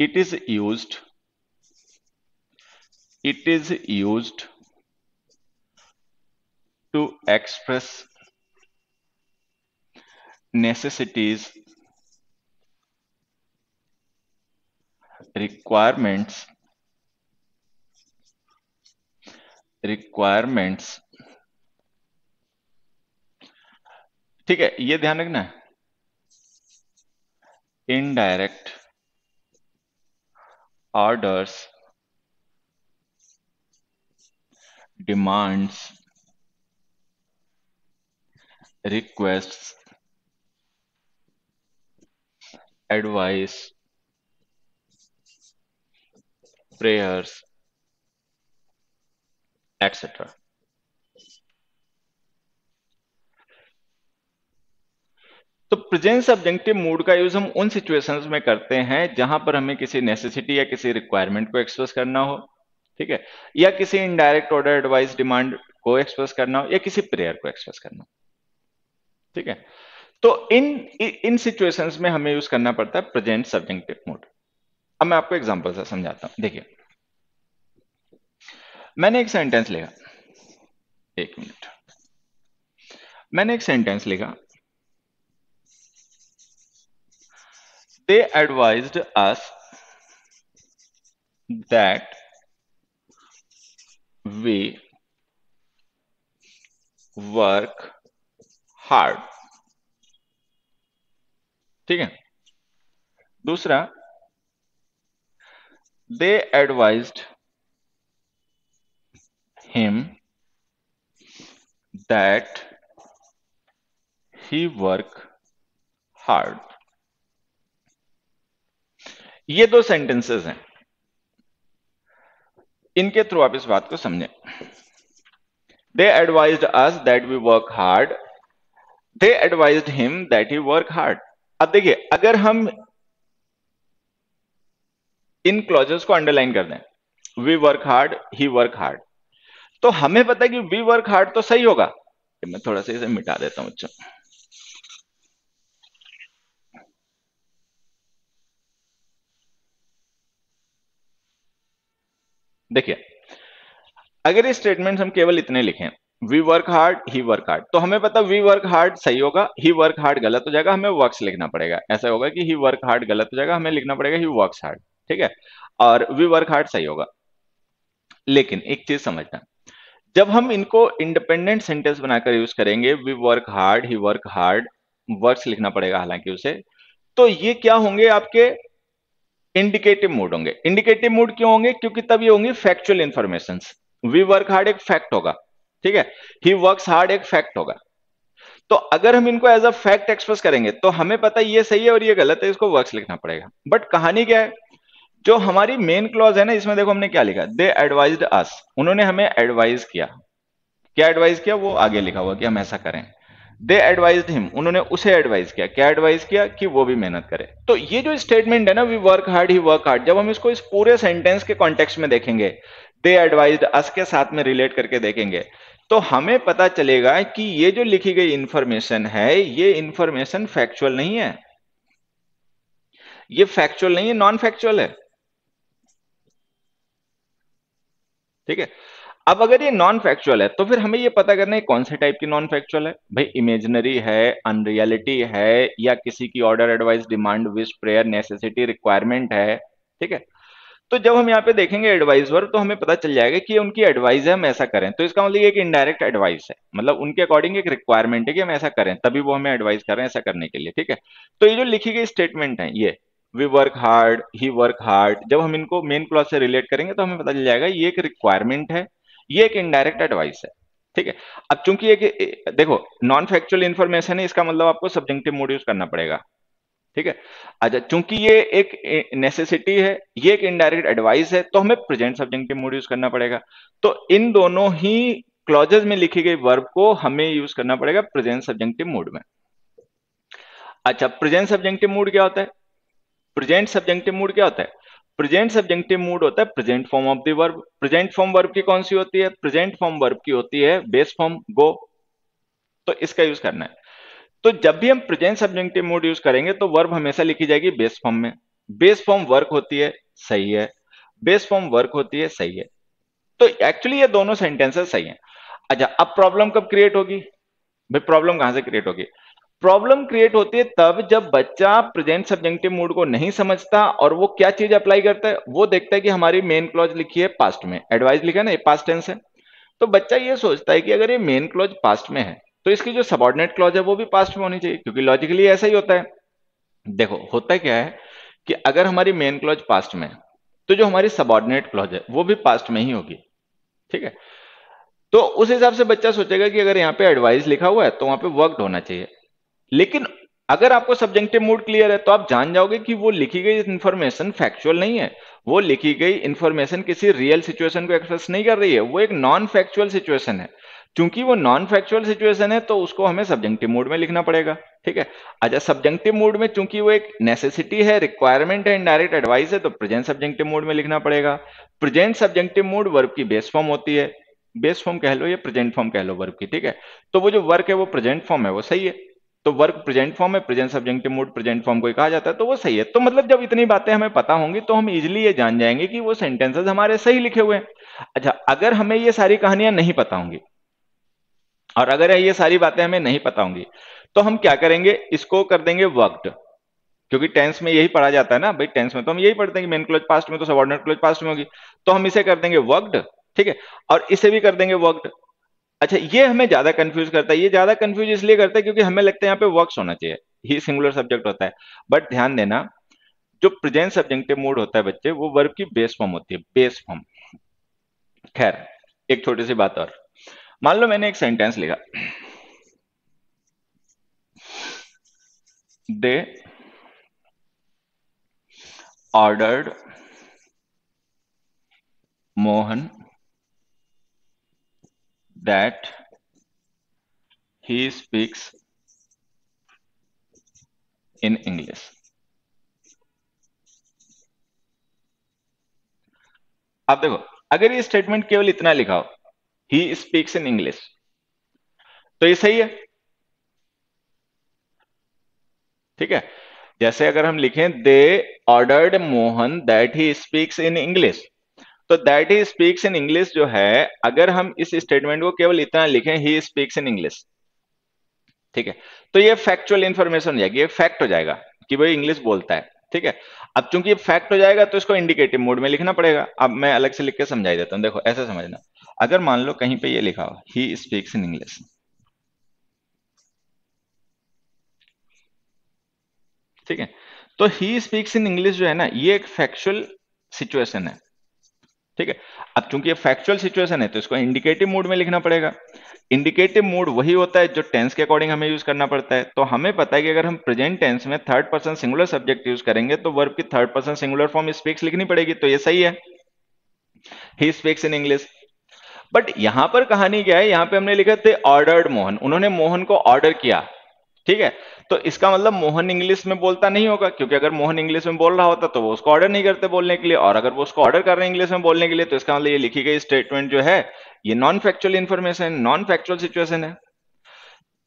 it is use it is use to express necessities requirements requirements ठीक है ये ध्यान रखना है indirect orders demands request advice prayers etcetera तो प्रेजेंस ऑब्जेक्टिव मूड का यूज हम उन सिचुएशंस में करते हैं जहां पर हमें किसी नेसेसिटी या किसी रिक्वायरमेंट को एक्सप्रेस करना हो ठीक है या किसी इनडायरेक्ट ऑर्डर एडवाइस डिमांड को एक्सप्रेस करना हो या किसी प्रेयर को एक्सप्रेस करना हो ठीक है तो इन इन सिचुएशंस में हमें यूज करना पड़ता है प्रेजेंट सब्जेक्टिव मूड अब मैं आपको एग्जांपल से समझाता हूं देखिए मैंने एक सेंटेंस लिखा एक मिनट मैंने एक सेंटेंस लिखा they advised us that we work hard ठीक है दूसरा they advised him that he work hard ये दो सेंटेंसेस हैं इनके थ्रू आप इस बात को समझें they advise us that we work hard they advise him that he work hard अब देखिए अगर हम इन क्लॉजेस को अंडरलाइन कर दें we work hard he work hard तो हमें पता है कि वी वर्क हार्ड तो सही होगा मैं थोड़ा सा इसे मिटा देता हूं बच्चों देखिए अगर ये स्टेटमेंट हम केवल इतने लिखें we work hard he work hard तो हमें पता वी वर्क हार्ड सही होगा ही वर्क हार्ड गलत हो जाएगा हमें वर्क लिखना पड़ेगा ऐसा होगा कि ही वर्क हार्ड गलत हो जाएगा हमें लिखना पड़ेगा ही वर्क हार्ड ठीक है और वी वर्क हार्ड सही होगा लेकिन एक चीज समझना जब हम इनको इंडिपेंडेंट सेंटेंस बनाकर यूज करेंगे we work hard he work hard work लिखना पड़ेगा हालांकि उसे तो ये क्या होंगे आपके इंडिकेटिव मूड होंगे इंडिकेटिव मूड क्यों होंगे क्योंकि तब ये होंगे factual information we work hard एक फैक्ट होगा ठीक है ही वर्क हार्ड एक फैक्ट होगा तो अगर हम इनको एज अ फैक्ट एक्सप्रेस करेंगे तो हमें पता ये सही है और ये गलत है इसको वर्क्स लिखना पड़ेगा बट कहानी क्या है जो हमारी मेन क्लॉज है ना इसमें देखो हमने क्या लिखा दे एडवाइज अस उन्होंने हमें एडवाइज किया क्या एडवाइज किया वो आगे लिखा हुआ कि हम ऐसा करें दे एडवाइज हिम उन्होंने उसे एडवाइज किया क्या एडवाइज किया कि वो भी मेहनत करे तो ये जो स्टेटमेंट है ना we work hard he work hard जब हम इसको इस पूरे सेंटेंस के कॉन्टेक्स्ट में देखेंगे दे एडवाइज अस के साथ में रिलेट करके देखेंगे तो हमें पता चलेगा कि ये जो लिखी गई इंफॉर्मेशन है ये इंफॉर्मेशन फैक्चुअल नहीं है ये फैक्चुअल नहीं है नॉन फैक्चुअल है ठीक है अब अगर ये नॉन फैक्चुअल है तो फिर हमें ये पता करना है कौन से टाइप की नॉन फैक्चुअल है भाई इमेजनरी है अनरियलिटी है या किसी की order advice demand wish prayer necessity requirement है ठीक है तो जब हम यहाँ पे देखेंगे एडवाइजर तो हमें पता चल जाएगा कि उनकी एडवाइस है हम ऐसा करें तो इसका मतलब एक इनडायरेक्ट एडवाइस है मतलब उनके अकॉर्डिंग एक रिक्वायरमेंट है कि हम ऐसा करें तभी वो हमें एडवाइस कर रहे हैं ऐसा करने के लिए ठीक है तो ये जो लिखी गई स्टेटमेंट है ये we work hard he work hard जब हम इनको मेन क्लॉज से रिलेट करेंगे तो हमें पता चल जाएगा ये एक रिक्वायरमेंट है ये एक इनडायरेक्ट एडवाइस है ठीक है अब चूंकि एक देखो नॉन फैक्चुअल इंफॉर्मेशन है इसका मतलब आपको सब्जेक्टिव मोड यूज करना पड़ेगा ठीक है अच्छा चूंकि ये एक नेसेसिटी है ये एक इनडायरेक्ट एडवाइस है तो हमें प्रेजेंट सब्जेक्टिव मोड यूज करना पड़ेगा तो इन दोनों ही क्लॉजेज में लिखी गई वर्ब को हमें यूज करना पड़ेगा प्रेजेंट सब्जेक्टिव मोड में अच्छा प्रेजेंट सब्जेक्टिव मूड क्या होता है प्रेजेंट सब्जेक्टिव मूड क्या होता है प्रेजेंट सब्जेक्टिव मूड होता है present form of the verb present form verb की कौन सी होती है प्रेजेंट फॉर्म वर्ब की होती है बेस फॉर्म गो तो इसका यूज करना है तो जब भी हम प्रेजेंट सब्जेक्टिव मूड यूज करेंगे तो वर्ब हमेशा लिखी जाएगी बेस फॉर्म में बेस फॉर्म वर्क होती है सही है बेस फॉर्म वर्क होती है सही है तो एक्चुअली ये दोनों सेंटेंसेस सही हैं अच्छा अब प्रॉब्लम कब क्रिएट होगी भाई प्रॉब्लम कहां से क्रिएट होगी प्रॉब्लम क्रिएट होती है तब जब बच्चा प्रेजेंट सब्जेक्टिव मूड को नहीं समझता और वो क्या चीज अप्लाई करता है वो देखता है कि हमारी मेन क्लॉज लिखी है पास्ट में एडवाइस लिखा है ना ये पास्ट टेंस है तो बच्चा ये सोचता है कि अगर ये मेन क्लॉज पास्ट में है तो इसकी जो सबॉर्डिनेट क्लॉज है वो भी पास्ट में होनी चाहिए क्योंकि लॉजिकली ऐसा ही होता है देखो होता क्या है कि अगर हमारी मेन क्लॉज पास्ट में है तो जो हमारी सबॉर्डिनेट क्लॉज है वो भी पास्ट में ही होगी ठीक है तो उस हिसाब से बच्चा सोचेगा कि अगर यहाँ पे एडवाइस लिखा हुआ है तो वहां पे वर्कड होना चाहिए लेकिन अगर आपको सब्जेक्टिव मूड क्लियर है तो आप जान जाओगे कि वो लिखी गई इंफॉर्मेशन फैक्चुअल नहीं है वो लिखी गई इन्फॉर्मेशन किसी रियल सिचुएशन को एक्सप्रेस नहीं कर रही है वो एक नॉन फैक्चुअल सिचुएशन है क्योंकि वो नॉन फैक्चुअल सिचुएशन है तो उसको हमें सब्जेक्टिव मूड में लिखना पड़ेगा ठीक है अच्छा सब्जेक्टिव मूड में चूंकि वो एक नेसेसिटी है रिक्वायरमेंट है इनडायरेक्ट एडवाइस है तो प्रेजेंट सब्जेक्टिव मूड में लिखना पड़ेगा प्रेजेंट सब्जेक्टिव मूड वर्ब की बेस फॉर्म होती है बेस फॉर्म कह लो या प्रेजेंट फॉर्म कह लो वर्ब की ठीक है तो वो जो वर्क है वो प्रेजेंट फॉर्म है वो सही है तो वर्क प्रेजेंट फॉर्म है present subjective mode present form को कहा जाता है तो वो सही है तो मतलब जब इतनी बातें हमें पता होंगी तो हम इजिली ये जान जाएंगे कि वो सेंटेंसेज हमारे सही लिखे हुए हैं अच्छा अगर हमें ये सारी कहानियां नहीं पता होंगी और अगर ये सारी बातें हमें नहीं पता होंगी तो हम क्या करेंगे इसको कर देंगे वर्कड क्योंकि टेंस में यही पढ़ा जाता है ना भाई टेंस में तो हम यही पढ़ते हैं मेन क्लोज पास्ट में तो सबॉर्डिनेट क्लोज पास्ट में होगी तो हम इसे कर देंगे वर्कड ठीक है और इसे भी कर देंगे वर्कड अच्छा ये हमें ज्यादा कंफ्यूज करता है ये ज्यादा कंफ्यूज इसलिए करता है क्योंकि हमें लगता है यहाँ पे वर्क्स होना चाहिए ही सिंगुलर सब्जेक्ट होता है बट ध्यान देना जो प्रेजेंट सब्जेक्टिव मूड होता है बच्चे वो वर्ब की बेस फॉर्म होती है बेस फॉर्म खैर एक छोटी सी बात और मान लो मैंने एक सेंटेंस लिखा they ordered Mohan that he speaks in English. अब देखो अगर ये स्टेटमेंट केवल इतना लिखा हो ही स्पीक्स इन इंग्लिश तो ये सही है ठीक है जैसे अगर हम लिखें they ordered Mohan that he speaks in English तो that he speaks in English जो है अगर हम इस स्टेटमेंट को केवल इतना लिखें ही स्पीक्स इन इंग्लिश ठीक है तो ये फैक्चुअल इंफॉर्मेशन हो जाएगी ये फैक्ट हो जाएगा कि भाई इंग्लिश बोलता है ठीक है अब चूंकि फैक्ट हो जाएगा तो इसको इंडिकेटिव मोड में लिखना पड़ेगा अब मैं अलग से लिख के समझाई देता हूं देखो ऐसे समझना अगर मान लो कहीं पे ये लिखा हो ही स्पीक्स इन इंग्लिश ठीक है तो ही स्पीक्स इन इंग्लिश जो है ना ये एक फैक्चुअल सिचुएशन है ठीक है अब चूंकि ये फैक्चुअल सिचुएशन है तो इसको इंडिकेटिव मोड में लिखना पड़ेगा इंडिकेटिव मोड वही होता है जो टेंस के अकॉर्डिंग हमें यूज करना पड़ता है तो हमें पता है कि अगर हम प्रेजेंट टेंस में third person singular subject use करेंगे तो वर्ब की third person singular form speaks लिखनी पड़ेगी तो ये सही है he speaks in English but यहां पर कहानी क्या है यहां पे हमने लिखा थे ऑर्डर्ड मोहन उन्होंने मोहन को ऑर्डर किया ठीक है तो इसका मतलब मोहन इंग्लिश में बोलता नहीं होगा क्योंकि अगर मोहन इंग्लिश में बोल रहा होता तो वो उसको ऑर्डर नहीं करते बोलने के लिए और अगर वो उसको ऑर्डर कर रहे हैं इंग्लिश में बोलने के लिए तो इसका मतलब ये लिखी गई स्टेटमेंट जो है ये non factual information non factual situation है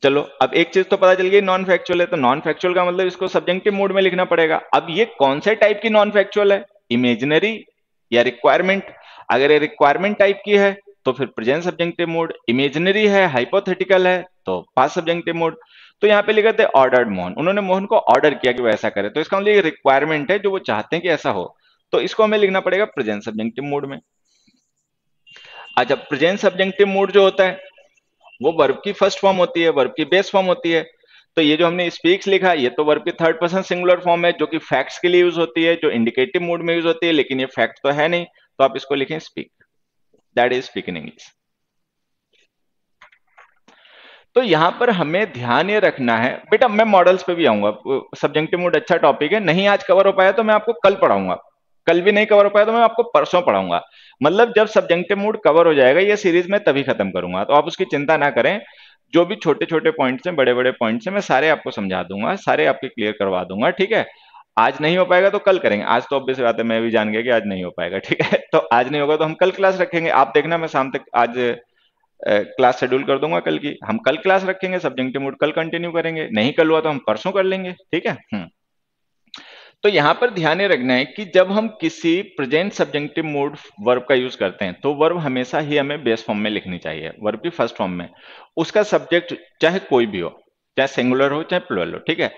चलो अब एक चीज तो पता चल गई नॉन फैक्चुअल है तो नॉन फैक्चुअल का मतलब इसको सब्जेक्टिव मोड में लिखना पड़ेगा अब ये कौन से टाइप की नॉन फैक्चुअल है इमेजिनरी या रिक्वायरमेंट अगर ये रिक्वायरमेंट टाइप की है तो फिर प्रेजेंट सब्जेक्टिव मोड इमेजिनरी है हाइपोथेटिकल है तो पास सब्जेक्टिव मोड तो यहाँ पे लिखा थे ऑर्डर्ड मोहन उन्होंने मोहन को ऑर्डर किया कि वो ऐसा करे तो इसका मतलब रिक्वायरमेंट है जो वो चाहते हैं कि ऐसा हो तो इसको हमें लिखना पड़ेगा प्रेजेंट सब्जेक्टिव मूड में अच्छा प्रेजेंट सब्जेक्टिव मूड जो होता है वो वर्ब की फर्स्ट फॉर्म होती है वर्ब की बेस फॉर्म होती है तो ये जो हमने स्पीक्स लिखा ये तो वर्ब की थर्ड पर्सन सिंगुलर फॉर्म है जो कि फैक्ट्स के लिए यूज होती है जो इंडिकेटिव मूड में यूज होती है लेकिन ये फैक्ट तो है नहीं तो आप इसको लिखें speak that is speak in English तो यहां पर हमें ध्यान ये रखना है बेटा मैं मॉडल्स पे भी आऊंगा सब्जेक्टिव मूड अच्छा टॉपिक है नहीं आज कवर हो पाया तो मैं आपको कल पढ़ाऊंगा कल भी नहीं कवर हो पाया तो मैं आपको परसों पढ़ाऊंगा मतलब जब सब्जेक्टिव मूड कवर हो जाएगा ये सीरीज में तभी खत्म करूंगा तो आप उसकी चिंता ना करें जो भी छोटे छोटे पॉइंट्स हैं बड़े बड़े पॉइंट्स हैं मैं सारे आपको समझा दूंगा सारे आपके क्लियर करवा दूंगा ठीक है आज नहीं हो पाएगा तो कल करेंगे आज तो ऑब्वियस बात है मैं भी जान गया कि आज नहीं हो पाएगा ठीक है तो आज नहीं होगा तो हम कल क्लास रखेंगे आप देखना मैं शाम तक आज क्लास शेड्यूल कर दूंगा कल की हम कल क्लास रखेंगे सब्जेक्टिव मोड कल कंटिन्यू करेंगे नहीं कल हुआ तो हम परसों कर लेंगे ठीक है हम्म। तो यहाँ पर ध्यान रखना है कि जब हम किसी प्रेजेंट सब्जेक्टिव मोड वर्ब का यूज करते हैं तो वर्ब हमेशा ही हमें बेस फॉर्म में लिखनी चाहिए वर्ब की फर्स्ट फॉर्म में उसका सब्जेक्ट चाहे कोई भी हो चाहे सिंगुलर हो चाहे प्लोअल हो ठीक है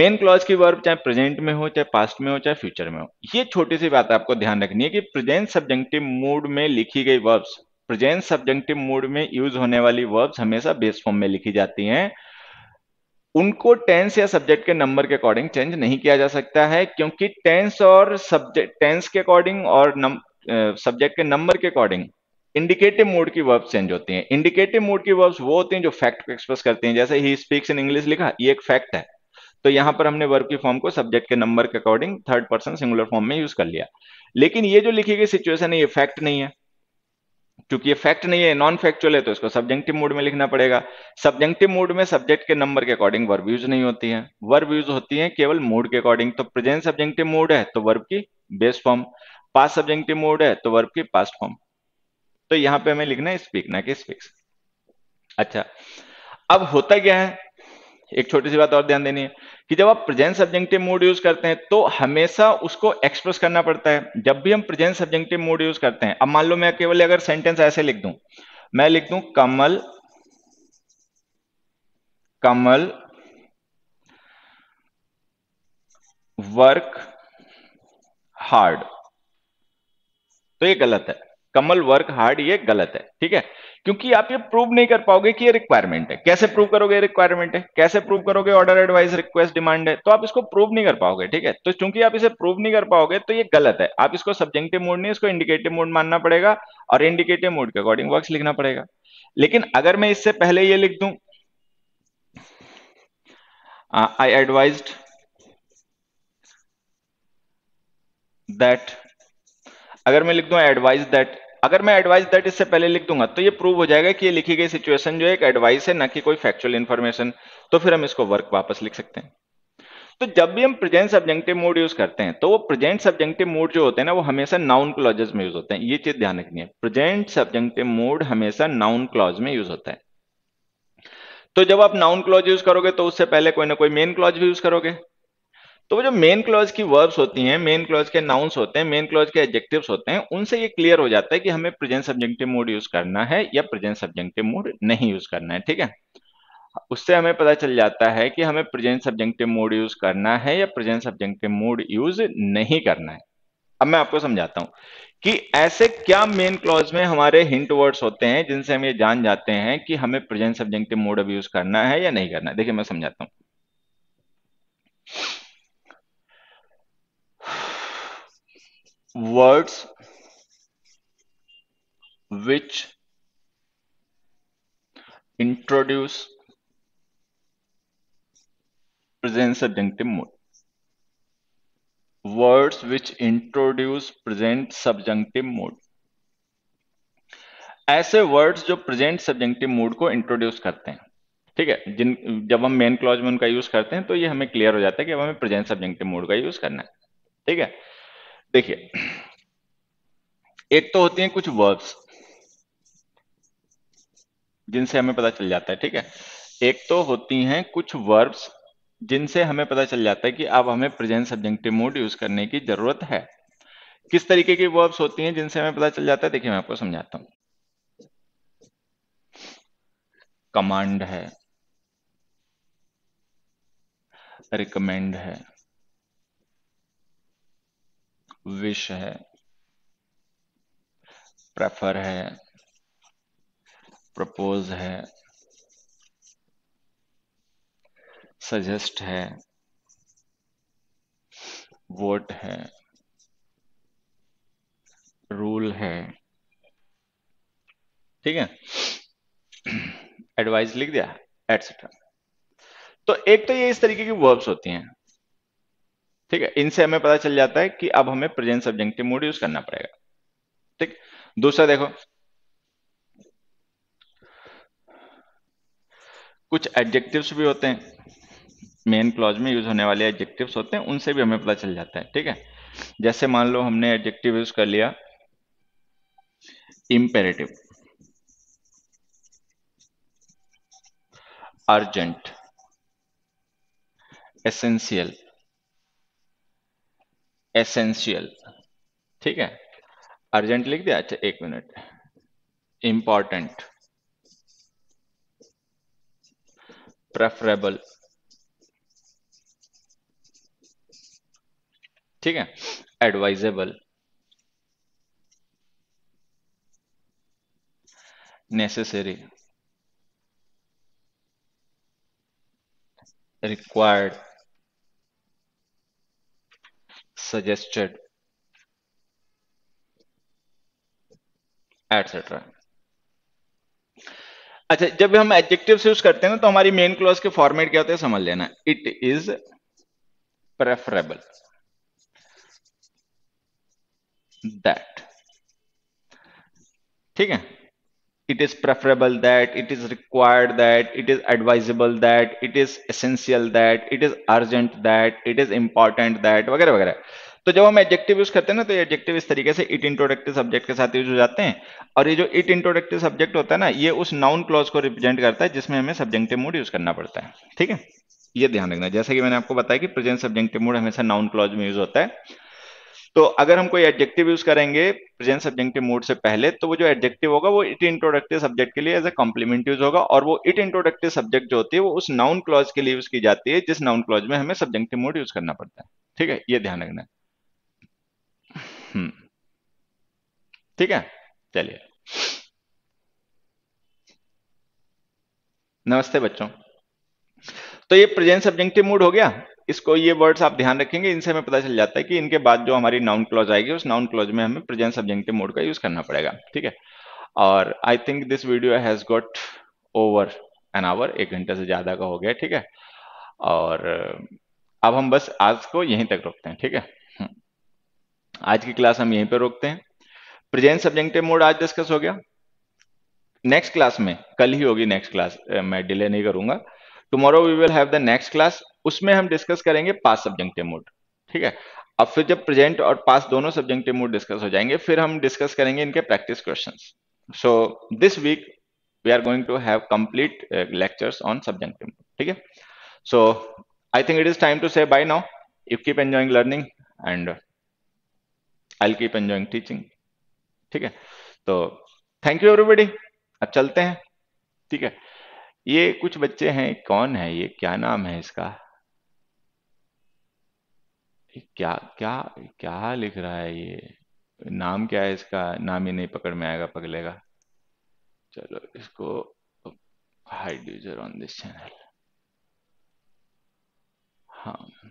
मेन क्लॉज की वर्ब चाहे प्रेजेंट में हो चाहे पास्ट में हो चाहे फ्यूचर में हो ये छोटी सी बात आपको ध्यान रखनी है कि प्रेजेंट सब्जेक्टिव मूड में लिखी गई वर्ब्स प्रेजेंट सब्जेंटिव मूड में यूज होने वाली वर्ब्स हमेशा बेस फॉर्म में लिखी जाती हैं उनको टेंस या सब्जेक्ट के नंबर के अकॉर्डिंग चेंज नहीं किया जा सकता है क्योंकि टेंस और सब्जेक्ट टेंस के अकॉर्डिंग और सब्जेक्ट के नंबर के अकॉर्डिंग इंडिकेटिव मूड की वर्ब्स चेंज होती हैं इंडिकेटिव मूड की वर्ब्स वो होती हैं जो फैक्ट को एक्सप्रेस करती हैं जैसे ही स्पीक्स इन इंग्लिश लिखा ये एक फैक्ट है तो यहां पर हमने वर्ब की फॉर्म को सब्जेक्ट के नंबर के according third person singular form में यूज कर लिया लेकिन ये जो लिखी गई सिचुएशन है ये फैक्ट नहीं है क्योंकि ये फैक्ट नहीं है नॉन फैक्चुअल है तो इसको सब्जेक्टिव मूड में लिखना पड़ेगा सब्जेक्टिव मूड में सब्जेक्ट के नंबर के अकॉर्डिंग वर्ब यूज नहीं होती है वर्ब यूज होती है केवल मूड के अकॉर्डिंग तो प्रेजेंट सब्जेक्टिव मूड है तो वर्ब की best form past subjective mood है तो वर्ब की पास्ट फॉर्म तो यहां पे हमें लिखना है स्पीक ना कि स्पीक्स अच्छा अब होता क्या है एक छोटी सी बात और ध्यान देनी है कि जब आप प्रेजेंट सब्जेक्टिव मोड यूज करते हैं तो हमेशा उसको एक्सप्रेस करना पड़ता है जब भी हम प्रेजेंट सब्जेक्टिव मोड यूज करते हैं अब मान लो मैं केवल अगर सेंटेंस ऐसे लिख दूं मैं लिख दूं कमल कमल वर्क हार्ड तो ये गलत है कमल वर्क हार्ड ये गलत है ठीक है क्योंकि आप ये प्रूव नहीं कर पाओगे कि ये रिक्वायरमेंट है कैसे प्रूव करोगे रिक्वायरमेंट है कैसे प्रूव करोगे ऑर्डर एडवाइस रिक्वेस्ट डिमांड है तो आप इसको प्रूव नहीं कर पाओगे ठीक है तो चूंकि आप इसे प्रूव नहीं कर पाओगे तो ये गलत है आप इसको सब्जेक्टिव मोड नहीं इसको इंडिकेटिव मोड मानना पड़ेगा और इंडिकेटिव मोड के अकॉर्डिंग वर्क लिखना पड़ेगा लेकिन अगर मैं इससे पहले ये लिख दू आई एडवाइज दैट अगर मैं लिख दू एडवाइज दैट अगर मैं एडवाइस दैट इससे पहले लिख दूंगा तो ये प्रूव हो जाएगा कि ये लिखी गई सिचुएशन जो एक एडवाइस है ना कि कोई फैक्चुअल इन्फॉर्मेशन तो फिर हम इसको वर्क वापस लिख सकते हैं तो जब भी हम प्रेजेंट सब्जेंटिव मूड यूज करते हैं तो वो प्रेजेंट सब्जेंटिव मूड जो होते हैं ना वो हमेशा नाउन क्लॉजेस में यूज होते हैं ये चीज ध्यान रखनी है प्रेजेंट सब्जेंटिव मूड हमेशा नाउन क्लॉज में यूज होता है तो जब आप नाउन क्लॉज यूज करोगे तो उससे पहले कोई ना कोई मेन क्लॉज भी यूज करोगे तो वो जो मेन क्लॉज की वर्ब्स होती हैं मेन क्लॉज के नाउंस होते हैं मेन क्लॉज के एडजेक्टिव्स होते हैं उनसे ये क्लियर हो जाता है कि हमें प्रेजेंट सब्जेक्टिव मूड यूज करना है या प्रेजेंट सब्जेक्टिव मूड नहीं यूज करना है ठीक है उससे हमें पता चल जाता है कि हमें प्रेजेंट सब्जेक्टिव मूड यूज करना है या प्रेजेंट सब्जेक्टिव मूड यूज नहीं करना है अब मैं आपको समझाता हूं कि ऐसे क्या मेन क्लॉज में हमारे हिंट वर्ड्स होते हैं जिनसे हम ये जान जाते हैं कि हमें प्रेजेंट सब्जेक्टिव मूड अब यूज करना है या नहीं करना है देखिए मैं समझाता हूं words which introduce present subjunctive mood words which introduce present subjunctive mood ऐसे वर्ड्स जो प्रेजेंट सब्जेक्टिव मूड को इंट्रोड्यूस करते हैं ठीक है जिन जब हम मेन क्लॉज में उनका यूज करते हैं तो ये हमें क्लियर हो जाता है कि अब हमें प्रेजेंट सब्जेक्टिव मूड का यूज करना है ठीक है देखिए एक तो होती है कुछ वर्ब्स जिनसे हमें पता चल जाता है ठीक है एक तो होती हैं कुछ वर्ब्स जिनसे हमें पता चल जाता है कि अब हमें प्रेजेंट सब्जेक्टिव मोड यूज करने की जरूरत है किस तरीके की वर्ब्स होती हैं जिनसे हमें पता चल जाता है देखिए मैं आपको समझाता हूं कमांड है रिकमेंड है विश है प्रेफर है प्रपोज है सजेस्ट है वोट है रूल है ठीक है एडवाइस लिख दिया एटसेट्रा तो एक तो ये इस तरीके की वर्ब्स होती हैं ठीक है इनसे हमें पता चल जाता है कि अब हमें प्रेजेंट सब्जेक्टिव मूड यूज करना पड़ेगा ठीक दूसरा देखो कुछ एडजेक्टिव्स भी होते हैं मेन क्लॉज में यूज होने वाले एडजेक्टिव्स होते हैं उनसे भी हमें पता चल जाता है ठीक है जैसे मान लो हमने एडजेक्टिव यूज कर लिया इंपेरेटिव अर्जेंट एसेंशियल एसेंशियल ठीक है अर्जेंट लिख दिया अच्छा एक मिनट इंपॉर्टेंट प्रेफरेबल ठीक है advisable necessary required suggested etcetera अच्छा जब हम एडजेक्टिव यूज करते हैं ना तो हमारी मेन क्लॉज के फॉर्मेट क्या होते हैं समझ लेना इट इज प्रेफरेबल दैट ठीक है it is preferable that it is required that it is advisable that it is essential that it is urgent that it is important that वगैरह वगैरह तो जब हम एडजेक्टिव यूज करते हैं ना तो एडजेक्टिव इस तरीके से इट इंट्रोडक्टिव सब्जेक्ट के साथ यूज हो जाते हैं और ये जो इट इंट्रोडक्टिव सब्जेक्ट होता है ना ये उस नाउन क्लॉज को रिप्रेजेंट करता है जिसमें हमें सब्जेक्टिव मूड यूज करना पड़ता है ठीक है ये ध्यान रखना जैसे कि मैंने आपको बताया कि प्रेजेंट सब्जेक्टिव मूड हमेशा नाउन क्लॉज में यूज होता है तो अगर हम कोई एडजेक्टिव यूज करेंगे प्रेजेंट सब्जेक्टिव मूड से पहले तो वो जो एडजेक्टिव होगा वो इट इंट्रोडक्टिव सब्जेक्ट के लिए एज ए कॉम्प्लीमेंट यूज होगा और वो इट इंट्रोडक्टिव सब्जेक्ट जो होती है वो उस नाउन क्लॉज के लिए यूज की जाती है जिस नाउन क्लॉज में हमें सब्जेक्टिव मूड यूज करना पड़ता है ठीक है ये ध्यान रखना है हम्म। ठीक है चलिए नमस्ते बच्चों तो ये प्रेजेंट सब्जेक्टिव मूड हो गया इसको ये वर्ड्स आप ध्यान रखेंगे इनसे हमें पता चल जाता है कि इनके बाद जो हमारी नाउन क्लॉज आएगी उस नाउन क्लॉज में हमें प्रेजेंट सब्जेक्टिव मोड का यूज करना पड़ेगा ठीक है और I think this video has got over an hour एक घंटे से ज्यादा का हो गया ठीक है और अब हम बस आज को यहीं तक रोकते हैं ठीक है हम्म। आज की क्लास हम यहीं पर रोकते हैं प्रेजेंट सब्जेक्टिव मोड आज डिस्कस हो गया नेक्स्ट क्लास में कल ही होगी नेक्स्ट क्लास मैं डिले नहीं करूंगा tomorrow we will have the next class उसमें हम डिस्कस करेंगे पास सब्जेक्टिव मूड ठीक है अब फिर जब प्रेजेंट और पास दोनों सब्जेक्टिव मूड डिस्कस हो जाएंगे फिर हम डिस्कस करेंगे इनके practice question so this week we are going to have complete lectures on subjective mood ठीक है so I think it is time to say bye now you keep enjoying learning and I keep enjoying teaching ठीक है तो thank you everybody अब चलते हैं ठीक है ये कुछ बच्चे हैं कौन है ये क्या नाम है इसका क्या क्या क्या लिख रहा है ये नाम क्या है इसका नाम ही नहीं पकड़ में आएगा पगलेगा चलो इसको hide user on this channel हाँ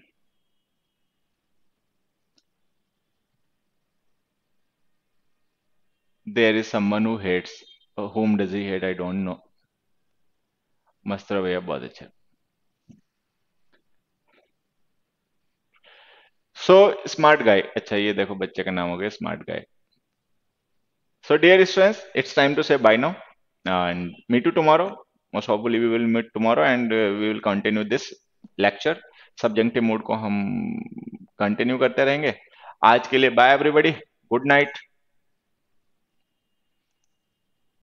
there is someone who hates whom does he hate i don't know मस्त रवैया बहुत अच्छा सो स्मार्ट गाय अच्छा ये देखो बच्चे का नाम हो गया smart guy so dear students it's time to say bye now and meet to tomorrow most awfully we will meet tomorrow and we will continue this lecture subjective mood को हम कंटिन्यू करते रहेंगे आज के लिए बाय एवरीबडी गुड नाइट